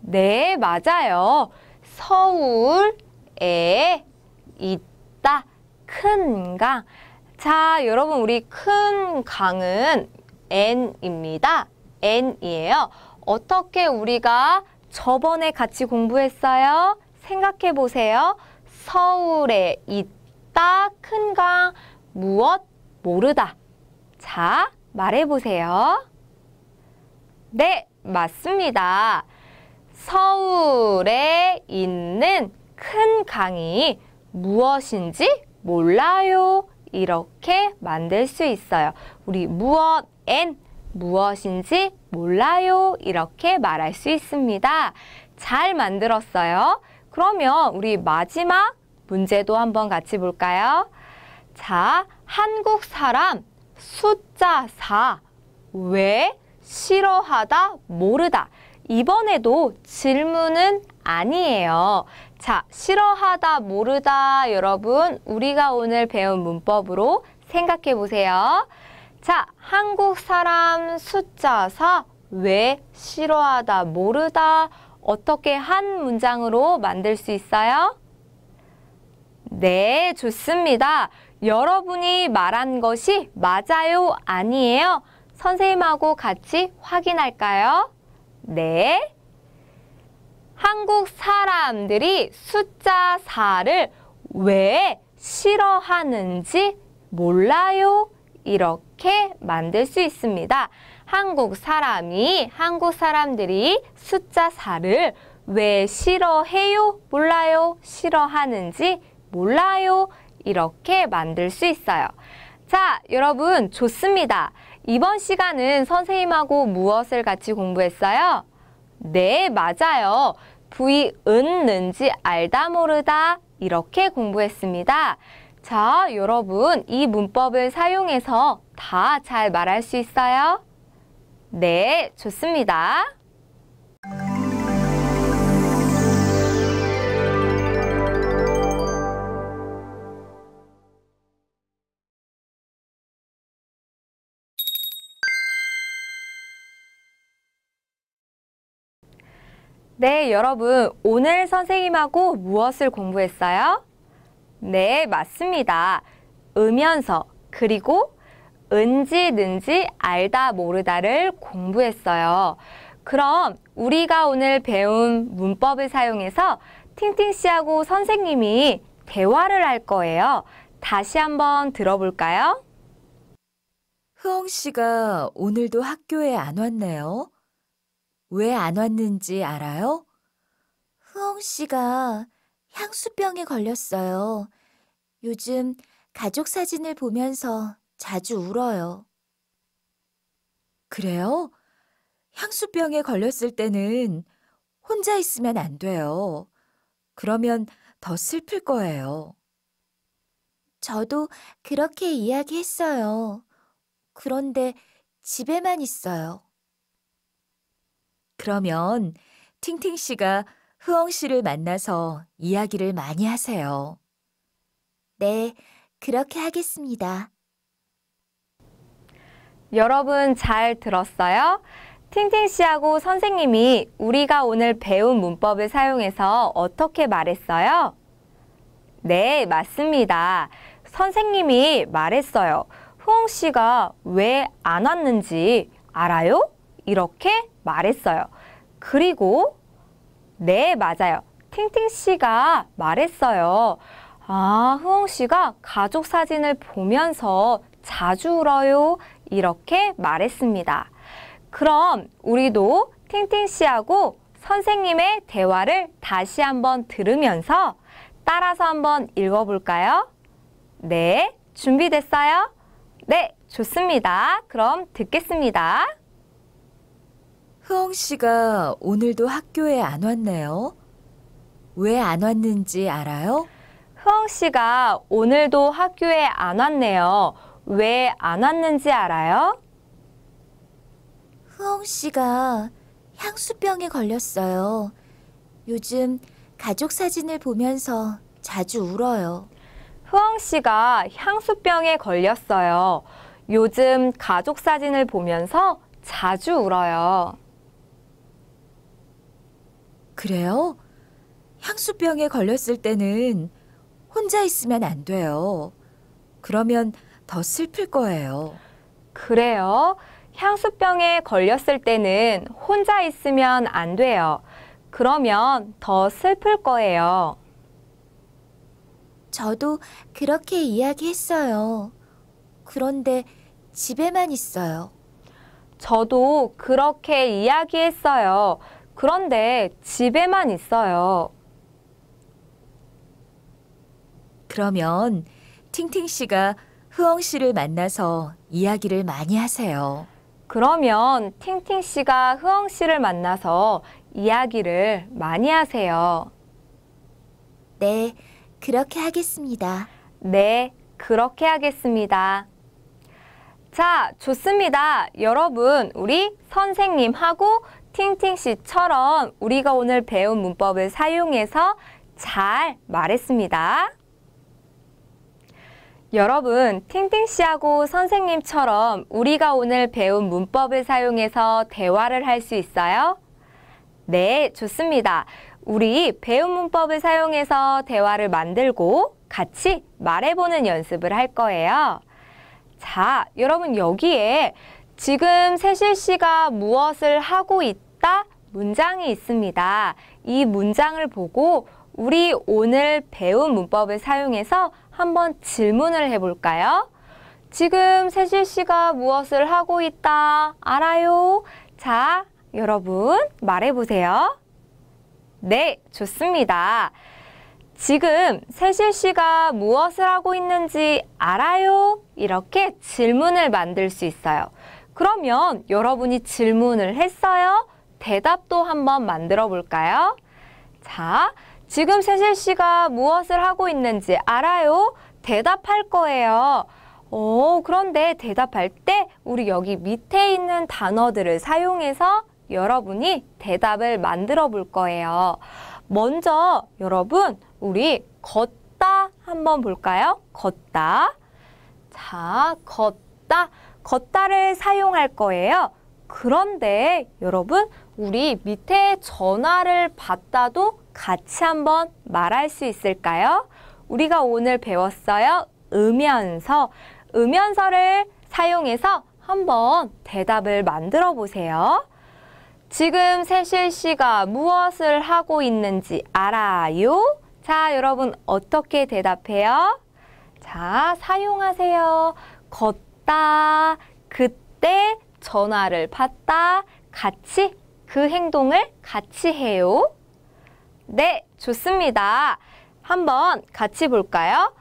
네, 맞아요. 서울에 있다. 큰 강. 자, 여러분 우리 큰 강은 N입니다. N이에요. 어떻게 우리가 저번에 같이 공부했어요? 생각해 보세요. 서울에 있다 큰 강 무엇 모르다. 자, 말해 보세요. 네, 맞습니다. 서울에 있는 큰 강이 무엇인지 몰라요. 이렇게 만들 수 있어요. 우리 무엇 앤 무엇인지 몰라요. 이렇게 말할 수 있습니다. 잘 만들었어요. 그러면 우리 마지막 문제도 한번 같이 볼까요? 자, 한국 사람 숫자 4. 왜 싫어하다, 모르다. 이번에도 질문은 아니에요. 자, 싫어하다, 모르다. 여러분, 우리가 오늘 배운 문법으로 생각해 보세요. 자, 한국 사람 숫자 4. 왜 싫어하다, 모르다. 어떻게 한 문장으로 만들 수 있어요? 네, 좋습니다. 여러분이 말한 것이 맞아요, 아니에요? 선생님하고 같이 확인할까요? 네. 한국 사람들이 숫자 4를 왜 싫어하는지 몰라요. 이렇게 만들 수 있습니다. 한국 사람이, 한국 사람들이 숫자 4를 왜 싫어해요? 몰라요. 싫어하는지 몰라요. 이렇게 만들 수 있어요. 자, 여러분 좋습니다. 이번 시간은 선생님하고 무엇을 같이 공부했어요? 네, 맞아요. 부위 은는지 알다 모르다 이렇게 공부했습니다. 자, 여러분 이 문법을 사용해서 다 잘 말할 수 있어요? 네, 좋습니다. 네, 여러분. 오늘 선생님하고 무엇을 공부했어요? 네, 맞습니다. 으면서 그리고 은지 는지 알다 모르다를 공부했어요. 그럼 우리가 오늘 배운 문법을 사용해서 틴틴 씨하고 선생님이 대화를 할 거예요. 다시 한번 들어볼까요? 흐엉 씨가 오늘도 학교에 안 왔네요. 왜안 왔는지 알아요? 흐엉 씨가 향수병에 걸렸어요. 요즘 가족 사진을 보면서 자주 울어요. 그래요? 향수병에 걸렸을 때는 혼자 있으면 안 돼요. 그러면 더 슬플 거예요. 저도 그렇게 이야기했어요. 그런데 집에만 있어요. 그러면 팅팅 씨가 흐엉 씨를 만나서 이야기를 많이 하세요. 네, 그렇게 하겠습니다. 여러분 잘 들었어요? 팅팅 씨하고 선생님이 우리가 오늘 배운 문법을 사용해서 어떻게 말했어요? 네, 맞습니다. 선생님이 말했어요. 후엉 씨가 왜 안 왔는지 알아요? 이렇게 말했어요. 그리고 네, 맞아요. 팅팅 씨가 말했어요. 아, 흐엉 씨가 가족 사진을 보면서 자주 울어요. 이렇게 말했습니다. 그럼 우리도 팅팅 씨하고 선생님의 대화를 다시 한번 들으면서 따라서 한번 읽어볼까요? 네, 준비됐어요? 네, 좋습니다. 그럼 듣겠습니다. 흐엉 씨가 오늘도 학교에 안 왔네요. 왜 안 왔는지 알아요? 흐엉 씨가 오늘도 학교에 안 왔네요. 왜 안 왔는지 알아요? 흐엉 씨가 향수병에 걸렸어요. 요즘 가족 사진을 보면서 자주 울어요. 흐엉 씨가 향수병에 걸렸어요. 요즘 가족 사진을 보면서 자주 울어요. 그래요? 향수병에 걸렸을 때는 혼자 있으면 안 돼요. 그러면 더 슬플 거예요. 그래요? 향수병에 걸렸을 때는 혼자 있으면 안 돼요. 그러면 더 슬플 거예요. 저도 그렇게 이야기했어요. 그런데 집에만 있어요. 저도 그렇게 이야기했어요. 그런데 집에만 있어요. 그러면 팅팅 씨가 흐엉 씨를 만나서 이야기를 많이 하세요. 그러면 팅팅 씨가 흐엉 씨를 만나서 이야기를 많이 하세요. 네, 그렇게 하겠습니다. 네, 그렇게 하겠습니다. 자, 좋습니다. 여러분, 우리 선생님하고 팅팅 씨처럼 우리가 오늘 배운 문법을 사용해서 잘 말했습니다. 여러분, 팅팅 씨하고 선생님처럼 우리가 오늘 배운 문법을 사용해서 대화를 할 수 있어요? 네, 좋습니다. 우리 배운 문법을 사용해서 대화를 만들고 같이 말해보는 연습을 할 거예요. 자, 여러분 여기에 지금 세실 씨가 무엇을 하고 있다 있다 문장이 있습니다. 이 문장을 보고 우리 오늘 배운 문법을 사용해서 한번 질문을 해볼까요? 지금 세실 씨가 무엇을 하고 있다 알아요? 자, 여러분 말해보세요. 네, 좋습니다. 지금 세실 씨가 무엇을 하고 있는지 알아요? 이렇게 질문을 만들 수 있어요. 그러면 여러분이 질문을 했어요? 대답도 한번 만들어 볼까요? 자, 지금 세실 씨가 무엇을 하고 있는지 알아요? 대답할 거예요. 오, 그런데 대답할 때 우리 여기 밑에 있는 단어들을 사용해서 여러분이 대답을 만들어 볼 거예요. 먼저 여러분, 우리 걷다 한번 볼까요? 걷다. 자, 걷다. 걷다를 사용할 거예요. 그런데 여러분, 우리 밑에 전화를 받다도 같이 한번 말할 수 있을까요? 우리가 오늘 배웠어요. 음연서. 음연서를 사용해서 한번 대답을 만들어 보세요. 지금 세실 씨가 무엇을 하고 있는지 알아요? 자, 여러분 어떻게 대답해요? 자, 사용하세요. 걷다, 그때 전화를 받다, 같이 그 행동을 같이 해요? 네, 좋습니다. 한번 같이 볼까요?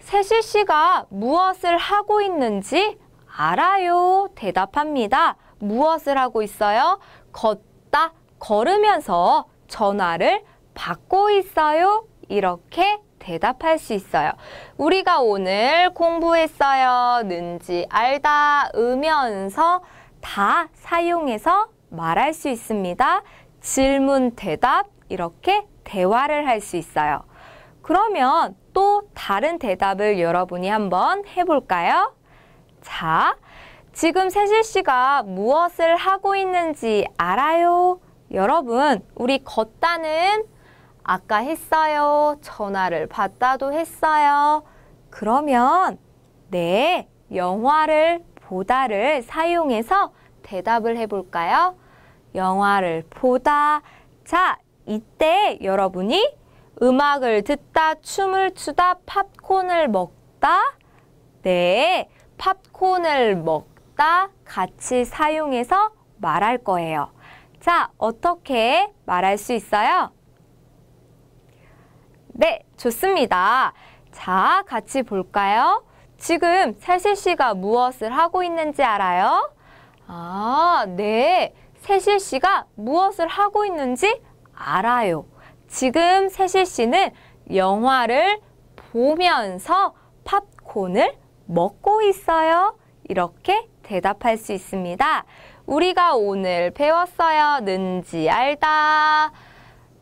세실 씨가 무엇을 하고 있는지 알아요. 대답합니다. 무엇을 하고 있어요? 걷다, 걸으면서 전화를 받고 있어요. 이렇게 대답할 수 있어요. 우리가 오늘 공부했어요. 는지 알다, 으면서 다 사용해서 말할 수 있습니다. 질문, 대답 이렇게 대화를 할 수 있어요. 그러면 또 다른 대답을 여러분이 한번 해볼까요? 자, 지금 세실 씨가 무엇을 하고 있는지 알아요? 여러분, 우리 걷다는 아까 했어요. 전화를 받다도 했어요. 그러면 네, 영화를 보다를 사용해서 대답을 해볼까요? 영화를 보다. 자, 이때 여러분이 음악을 듣다, 춤을 추다, 팝콘을 먹다. 네, 팝콘을 먹다 같이 사용해서 말할 거예요. 자, 어떻게 말할 수 있어요? 네, 좋습니다. 자, 같이 볼까요? 지금 세실 씨가 무엇을 하고 있는지 알아요? 아, 네. 세실 씨가 무엇을 하고 있는지 알아요. 지금 세실 씨는 영화를 보면서 팝콘을 먹고 있어요. 이렇게 대답할 수 있습니다. 우리가 오늘 배웠어요. 는지 알다.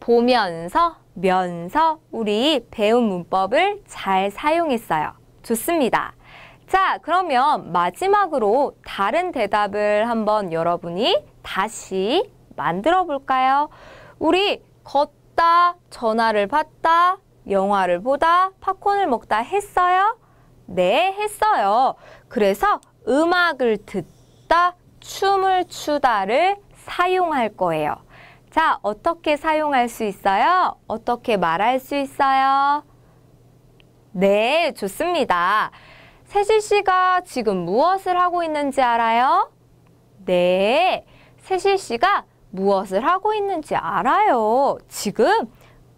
보면서, 면서 우리 배운 문법을 잘 사용했어요. 좋습니다. 자, 그러면 마지막으로 다른 대답을 한번 여러분이 다시 만들어 볼까요? 우리 걷다, 전화를 받다, 영화를 보다, 팝콘을 먹다 했어요? 네, 했어요. 그래서 음악을 듣다, 춤을 추다를 사용할 거예요. 자, 어떻게 사용할 수 있어요? 어떻게 말할 수 있어요? 네, 좋습니다. 세실 씨가 지금 무엇을 하고 있는지 알아요? 네, 세실 씨가 무엇을 하고 있는지 알아요. 지금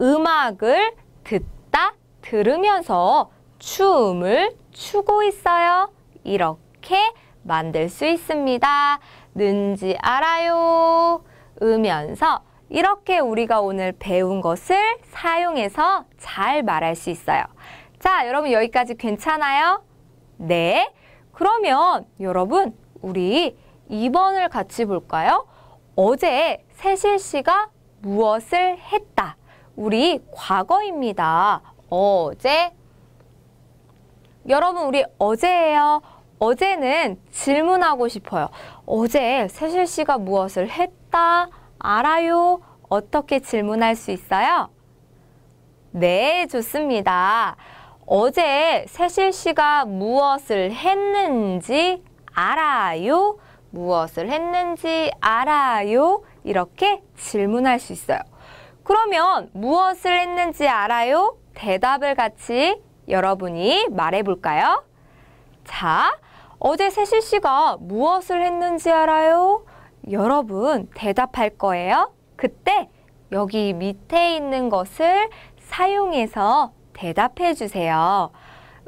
음악을 듣다 들으면서 춤을 추고 있어요. 이렇게 만들 수 있습니다. 는지 알아요. 으면서 이렇게 우리가 오늘 배운 것을 사용해서 잘 말할 수 있어요. 자, 여러분 여기까지 괜찮아요? 네. 그러면 여러분 우리 2번을 같이 볼까요? 어제 세실 씨가 무엇을 했다. 우리 과거입니다. 어제 여러분 우리 어제예요. 어제는 질문하고 싶어요. 어제 세실 씨가 무엇을 했다? 알아요? 어떻게 질문할 수 있어요? 네, 좋습니다. 어제 세실 씨가 무엇을 했는지 알아요? 무엇을 했는지 알아요? 이렇게 질문할 수 있어요. 그러면 무엇을 했는지 알아요? 대답을 같이 여러분이 말해볼까요? 자, 어제 세실 씨가 무엇을 했는지 알아요? 여러분 대답할 거예요. 그때 여기 밑에 있는 것을 사용해서 대답해 주세요.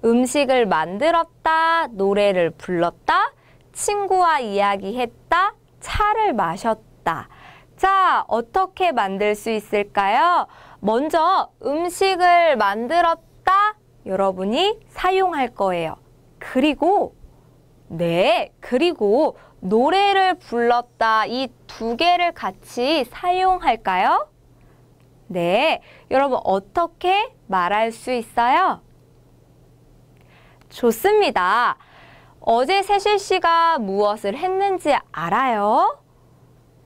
음식을 만들었다, 노래를 불렀다, 친구와 이야기했다, 차를 마셨다. 자, 어떻게 만들 수 있을까요? 먼저 음식을 만들었다 여러분이 사용할 거예요. 그리고 네, 그리고 노래를 불렀다 이 두 개를 같이 사용할까요? 네, 여러분 어떻게 말할 수 있어요? 좋습니다. 어제 세실 씨가 무엇을 했는지 알아요?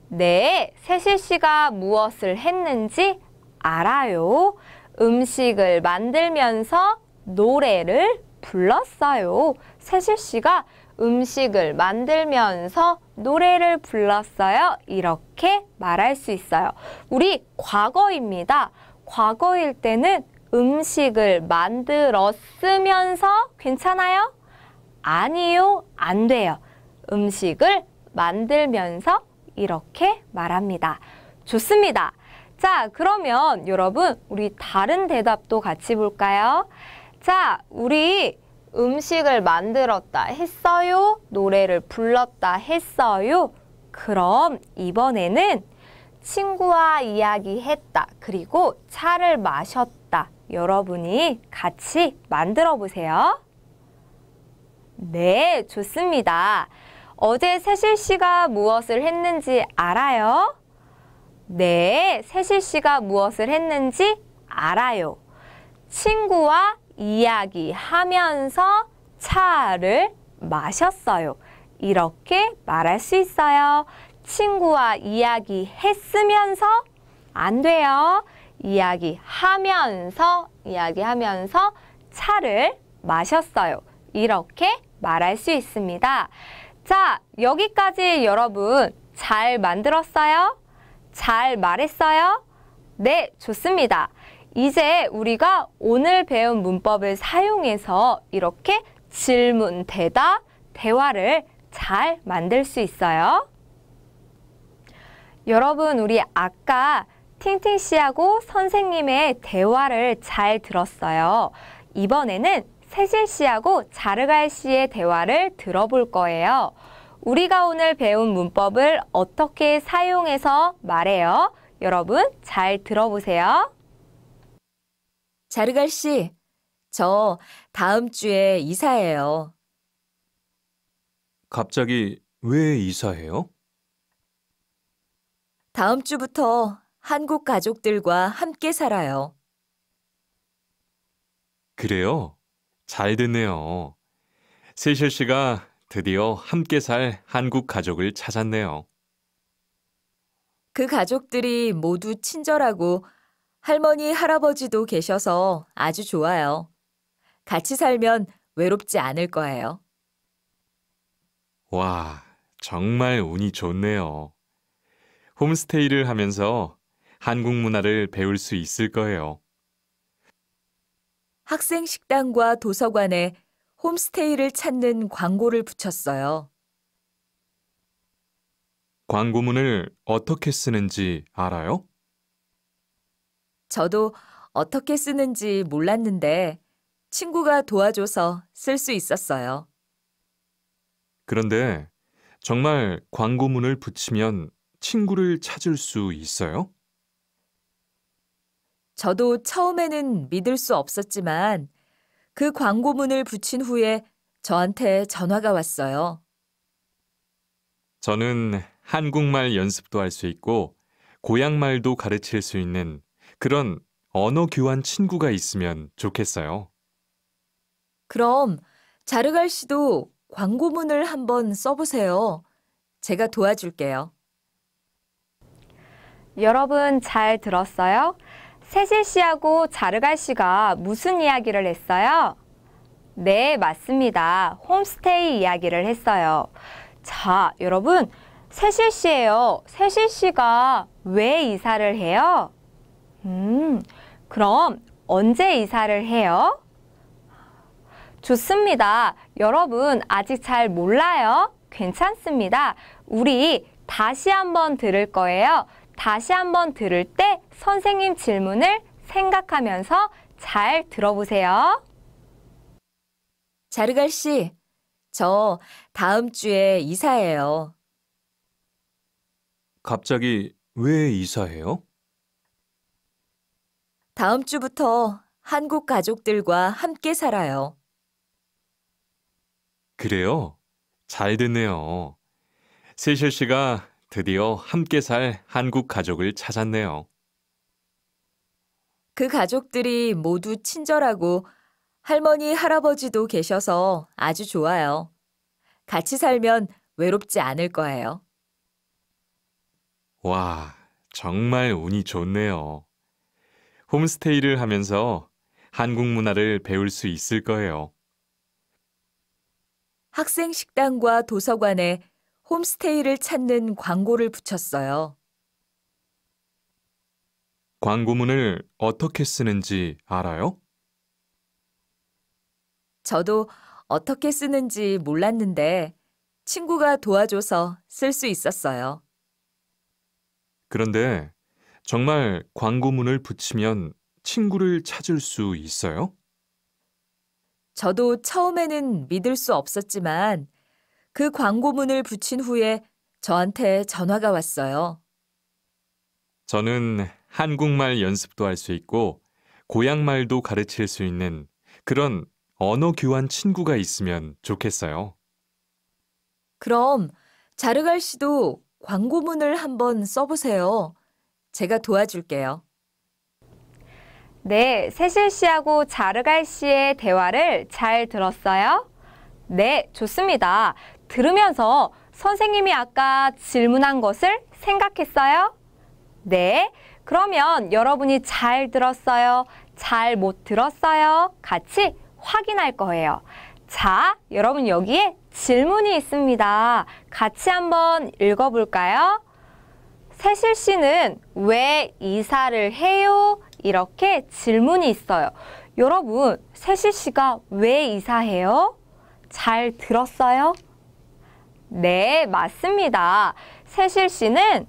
네, 세실 씨가 무엇을 했는지 알아요. 음식을 만들면서 노래를 불렀어요. 세실 씨가 음식을 만들면서 노래를 불렀어요. 이렇게 말할 수 있어요. 우리 과거입니다. 과거일 때는 음식을 만들었으면서 괜찮아요? 아니요, 안 돼요. 음식을 만들면서 이렇게 말합니다. 좋습니다. 자, 그러면 여러분, 우리 다른 대답도 같이 볼까요? 자, 우리 음식을 만들었다 했어요? 노래를 불렀다 했어요? 그럼 이번에는 친구와 이야기했다. 그리고 차를 마셨다. 여러분이 같이 만들어 보세요. 네, 좋습니다. 어제 세실 씨가 무엇을 했는지 알아요? 네, 세실 씨가 무엇을 했는지 알아요. 친구와 이야기하면서 차를 마셨어요. 이렇게 말할 수 있어요. 친구와 이야기했으면서 안 돼요. 이야기하면서 이야기하면서 차를 마셨어요. 이렇게 말할 수 있습니다. 자, 여기까지 여러분 잘 만들었어요? 잘 말했어요? 네, 좋습니다. 이제 우리가 오늘 배운 문법을 사용해서 이렇게 질문, 대답, 대화를 잘 만들 수 있어요. 여러분, 우리 아까 팅팅 씨하고 선생님의 대화를 잘 들었어요. 이번에는 세실 씨하고 자르갈 씨의 대화를 들어볼 거예요. 우리가 오늘 배운 문법을 어떻게 사용해서 말해요? 여러분 잘 들어보세요. 자르갈 씨, 저 다음 주에 이사해요. 갑자기 왜 이사해요? 다음 주부터 한국 가족들과 함께 살아요. 그래요? 잘 듣네요. 세실 씨가 드디어 함께 살 한국 가족을 찾았네요. 그 가족들이 모두 친절하고 할머니, 할아버지도 계셔서 아주 좋아요. 같이 살면 외롭지 않을 거예요. 와, 정말 운이 좋네요. 홈스테이를 하면서 한국 문화를 배울 수 있을 거예요. 학생 식당과 도서관에 홈스테이를 찾는 광고를 붙였어요. 광고문을 어떻게 쓰는지 알아요? 저도 어떻게 쓰는지 몰랐는데 친구가 도와줘서 쓸 수 있었어요. 그런데 정말 광고문을 붙이면 친구를 찾을 수 있어요? 저도 처음에는 믿을 수 없었지만 그 광고문을 붙인 후에 저한테 전화가 왔어요. 저는 한국말 연습도 할 수 있고 고향말도 가르칠 수 있는 그런 언어 교환 친구가 있으면 좋겠어요. 그럼 자르갈 씨도 광고문을 한번 써보세요. 제가 도와줄게요. 여러분 잘 들었어요? 세실 씨하고 자르갈 씨가 무슨 이야기를 했어요? 네, 맞습니다. 홈스테이 이야기를 했어요. 자, 여러분, 세실 씨예요. 세실 씨가 왜 이사를 해요? 음, 그럼 언제 이사를 해요? 좋습니다. 여러분 아직 잘 몰라요? 괜찮습니다. 우리 다시 한번 들을 거예요. 다시 한번 들을 때 선생님 질문을 생각하면서 잘 들어보세요. 자르갈 씨, 저 다음 주에 이사해요. 갑자기 왜 이사해요? 다음 주부터 한국 가족들과 함께 살아요. 그래요? 잘됐네요 세실 씨가 드디어 함께 살 한국 가족을 찾았네요. 그 가족들이 모두 친절하고 할머니, 할아버지도 계셔서 아주 좋아요. 같이 살면 외롭지 않을 거예요. 와, 정말 운이 좋네요. 홈스테이를 하면서 한국 문화를 배울 수 있을 거예요. 학생 식당과 도서관에 홈스테이를 찾는 광고를 붙였어요. 광고문을 어떻게 쓰는지 알아요? 저도 어떻게 쓰는지 몰랐는데 친구가 도와줘서 쓸 수 있었어요. 그런데 정말 광고문을 붙이면 친구를 찾을 수 있어요? 저도 처음에는 믿을 수 없었지만 그 광고문을 붙인 후에 저한테 전화가 왔어요. 저는 한국말 연습도 할 수 있고 고향말도 가르칠 수 있는 그런 언어 교환 친구가 있으면 좋겠어요. 그럼 자르갈 씨도 광고문을 한번 써보세요. 제가 도와줄게요. 네, 세실 씨하고 자르갈 씨의 대화를 잘 들었어요? 네, 좋습니다. 들으면서 선생님이 아까 질문한 것을 생각했어요? 네, 그러면 여러분이 잘 들었어요? 잘 못 들었어요? 같이 확인할 거예요. 자, 여러분 여기에 질문이 있습니다. 같이 한번 읽어볼까요? 세실 씨는 왜 이사를 해요? 이렇게 질문이 있어요. 여러분, 세실 씨가 왜 이사해요? 잘 들었어요? 네, 맞습니다. 세실 씨는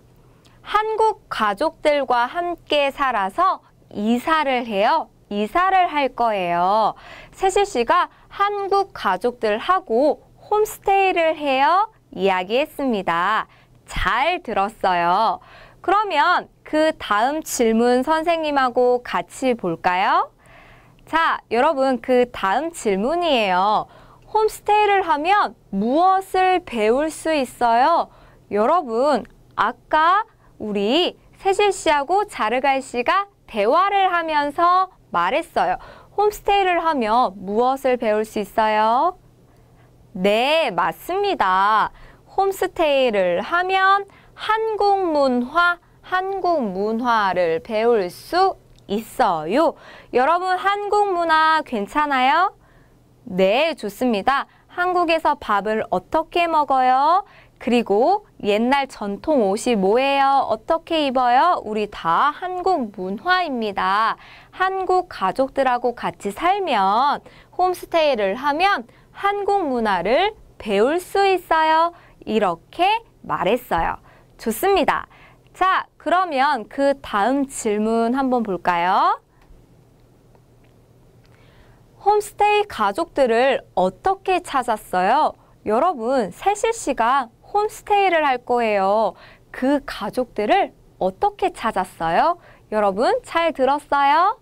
한국 가족들과 함께 살아서 이사를 해요. 이사를 할 거예요. 세실 씨가 한국 가족들하고 홈스테이를 해요. 이야기했습니다. 잘 들었어요. 그러면 그 다음 질문 선생님하고 같이 볼까요? 자, 여러분 그 다음 질문이에요. 홈스테이를 하면 무엇을 배울 수 있어요? 여러분 아까 우리 세실 씨하고 자르갈 씨가 대화를 하면서 말했어요. 홈스테이를 하면 무엇을 배울 수 있어요? 네, 맞습니다. 홈스테이를 하면 한국 문화, 한국 문화를 배울 수 있어요. 여러분 한국 문화 괜찮아요? 네, 좋습니다. 한국에서 밥을 어떻게 먹어요? 그리고 옛날 전통 옷이 뭐예요? 어떻게 입어요? 우리 다 한국 문화입니다. 한국 가족들하고 같이 살면 홈스테이를 하면 한국 문화를 배울 수 있어요. 이렇게 말했어요. 좋습니다. 자, 그러면 그 다음 질문 한번 볼까요? 홈스테이 가족들을 어떻게 찾았어요? 여러분, 세실 씨가 홈스테이를 할 거예요. 그 가족들을 어떻게 찾았어요? 여러분, 잘 들었어요?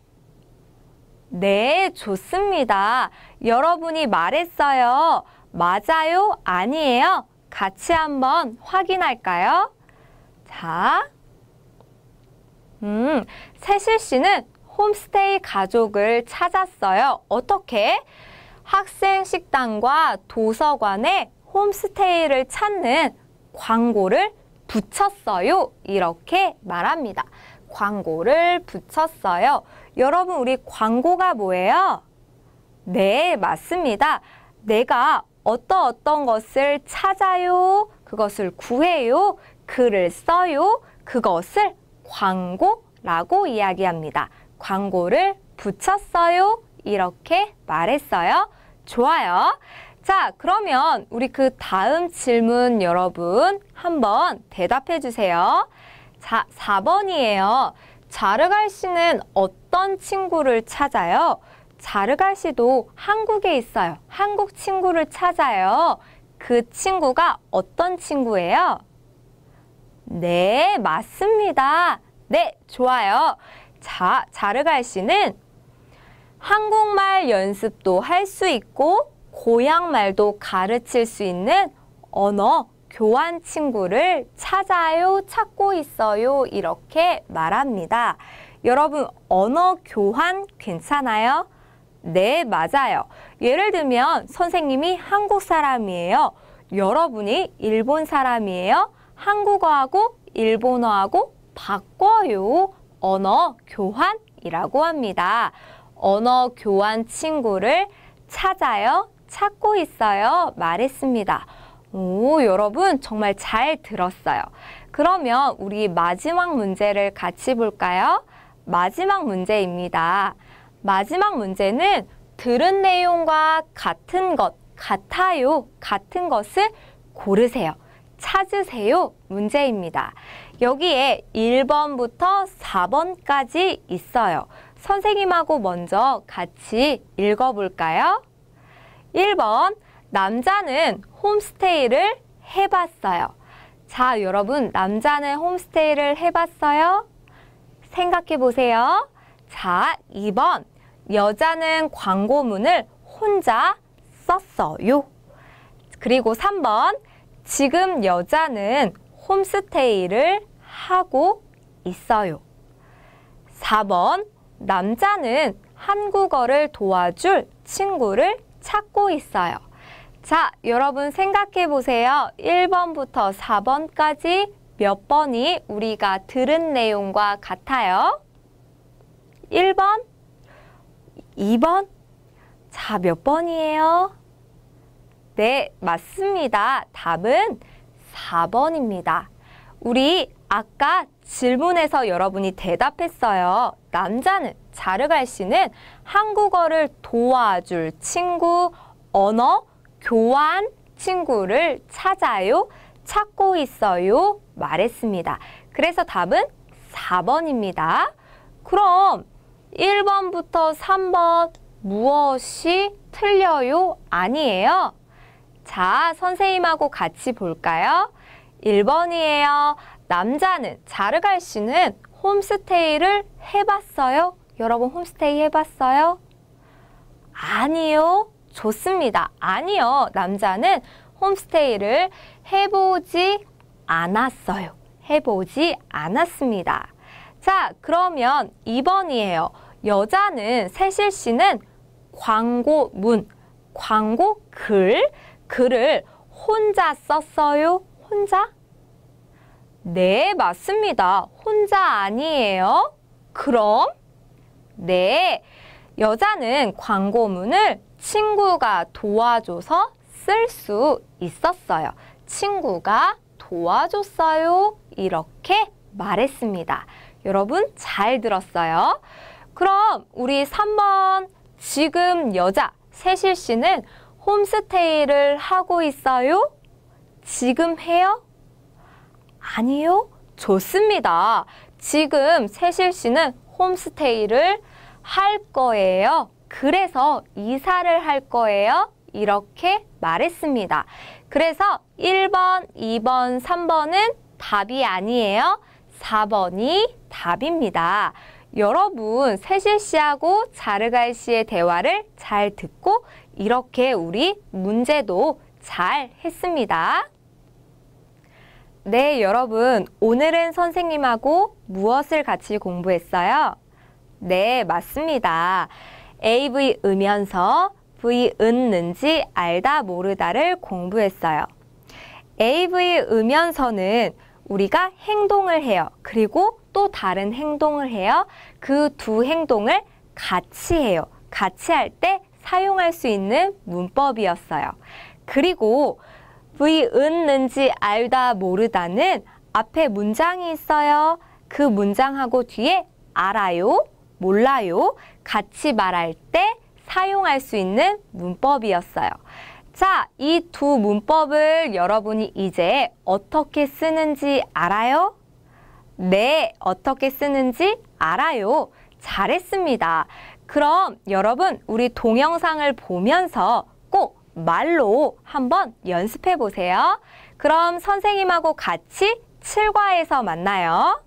네, 좋습니다. 여러분이 말했어요. 맞아요? 아니에요? 같이 한번 확인할까요? 자, 음, 세실 씨는 홈스테이 가족을 찾았어요. 어떻게? 학생 식당과 도서관에 홈스테이를 찾는 광고를 붙였어요. 이렇게 말합니다. 광고를 붙였어요. 여러분, 우리 광고가 뭐예요? 네, 맞습니다. 내가 어떤 어떤 것을 찾아요. 그것을 구해요. 글을 써요. 그것을 광고라고 이야기합니다. 광고를 붙였어요. 이렇게 말했어요. 좋아요. 자, 그러면 우리 그 다음 질문 여러분 한번 대답해 주세요. 자, 4번이에요. 자르갈 씨는 어떤 친구를 찾아요? 자르갈 씨도 한국에 있어요. 한국 친구를 찾아요. 그 친구가 어떤 친구예요? 네, 맞습니다. 네, 좋아요. 자, 자르갈 씨는 한국말 연습도 할 수 있고 고향말도 가르칠 수 있는 언어 교환 친구를 찾아요, 찾고 있어요 이렇게 말합니다. 여러분 언어 교환 괜찮아요? 네, 맞아요. 예를 들면 선생님이 한국 사람이에요. 여러분이 일본 사람이에요. 한국어하고 일본어하고 바꿔요. 언어 교환이라고 합니다. 언어 교환 친구를 찾아요. 찾고 있어요. 말했습니다. 오, 여러분 정말 잘 들었어요. 그러면 우리 마지막 문제를 같이 볼까요? 마지막 문제입니다. 마지막 문제는 들은 내용과 같은 것, 같아요, 같은 것을 고르세요. 찾으세요 문제입니다. 여기에 1번부터 4번까지 있어요. 선생님하고 먼저 같이 읽어볼까요? 1번 남자는 홈스테이를 해봤어요. 자, 여러분 남자는 홈스테이를 해봤어요? 생각해보세요. 자, 2번 여자는 광고문을 혼자 썼어요. 그리고 3번 지금 여자는 홈스테이를 하고 있어요. 4번 남자는 한국어를 도와줄 친구를 찾고 있어요. 자, 여러분 생각해 보세요. 1번부터 4번까지 몇 번이 우리가 들은 내용과 같아요? 1번 2번. 자, 몇 번이에요? 네, 맞습니다. 답은 4번입니다. 우리 아까 질문에서 여러분이 대답했어요. 남자는, 자르갈 씨는 한국어를 도와줄 친구, 언어, 교환 친구를 찾아요, 찾고 있어요 말했습니다. 그래서 답은 4번입니다. 그럼 1번부터 3번 무엇이 틀려요? 아니에요. 자, 선생님하고 같이 볼까요? 1번이에요. 남자는, 자르갈 씨는 홈스테이를 해봤어요? 여러분 홈스테이 해봤어요? 아니요. 좋습니다. 아니요. 남자는 홈스테이를 해보지 않았어요. 해보지 않았습니다. 자, 그러면 2번이에요. 여자는 세실 씨는 광고문, 광고 글, 글을 혼자 썼어요? 혼자? 네, 맞습니다. 혼자 아니에요. 그럼? 네. 여자는 광고문을 친구가 도와줘서 쓸 수 있었어요. 친구가 도와줬어요. 이렇게 말했습니다. 여러분 잘 들었어요. 그럼 우리 3번 지금 여자 세실 씨는 홈스테이를 하고 있어요? 지금 해요? 아니요? 좋습니다. 지금 세실 씨는 홈스테이를 할 거예요. 그래서 이사를 할 거예요. 이렇게 말했습니다. 그래서 1번, 2번, 3번은 답이 아니에요. 4번이 답입니다. 여러분 세실 씨하고 자르갈 씨의 대화를 잘 듣고 이렇게 우리 문제도 잘 했습니다. 네, 여러분 오늘은 선생님하고 무엇을 같이 공부했어요? 네, 맞습니다. AV 음면서 V 은는지 알다 모르다를 공부했어요. AV 음면서는 우리가 행동을 해요. 그리고 또 다른 행동을 해요. 그 두 행동을 같이 해요. 같이 할 때 사용할 수 있는 문법이었어요. 그리고 V 은는지 알다 모르다는 앞에 문장이 있어요. 그 문장하고 뒤에 알아요, 몰라요 같이 말할 때 사용할 수 있는 문법이었어요. 자, 이 두 문법을 여러분이 이제 어떻게 쓰는지 알아요? 네, 어떻게 쓰는지 알아요. 잘했습니다. 그럼 여러분, 우리 동영상을 보면서 꼭 말로 한번 연습해 보세요. 그럼 선생님하고 같이 7과에서 만나요.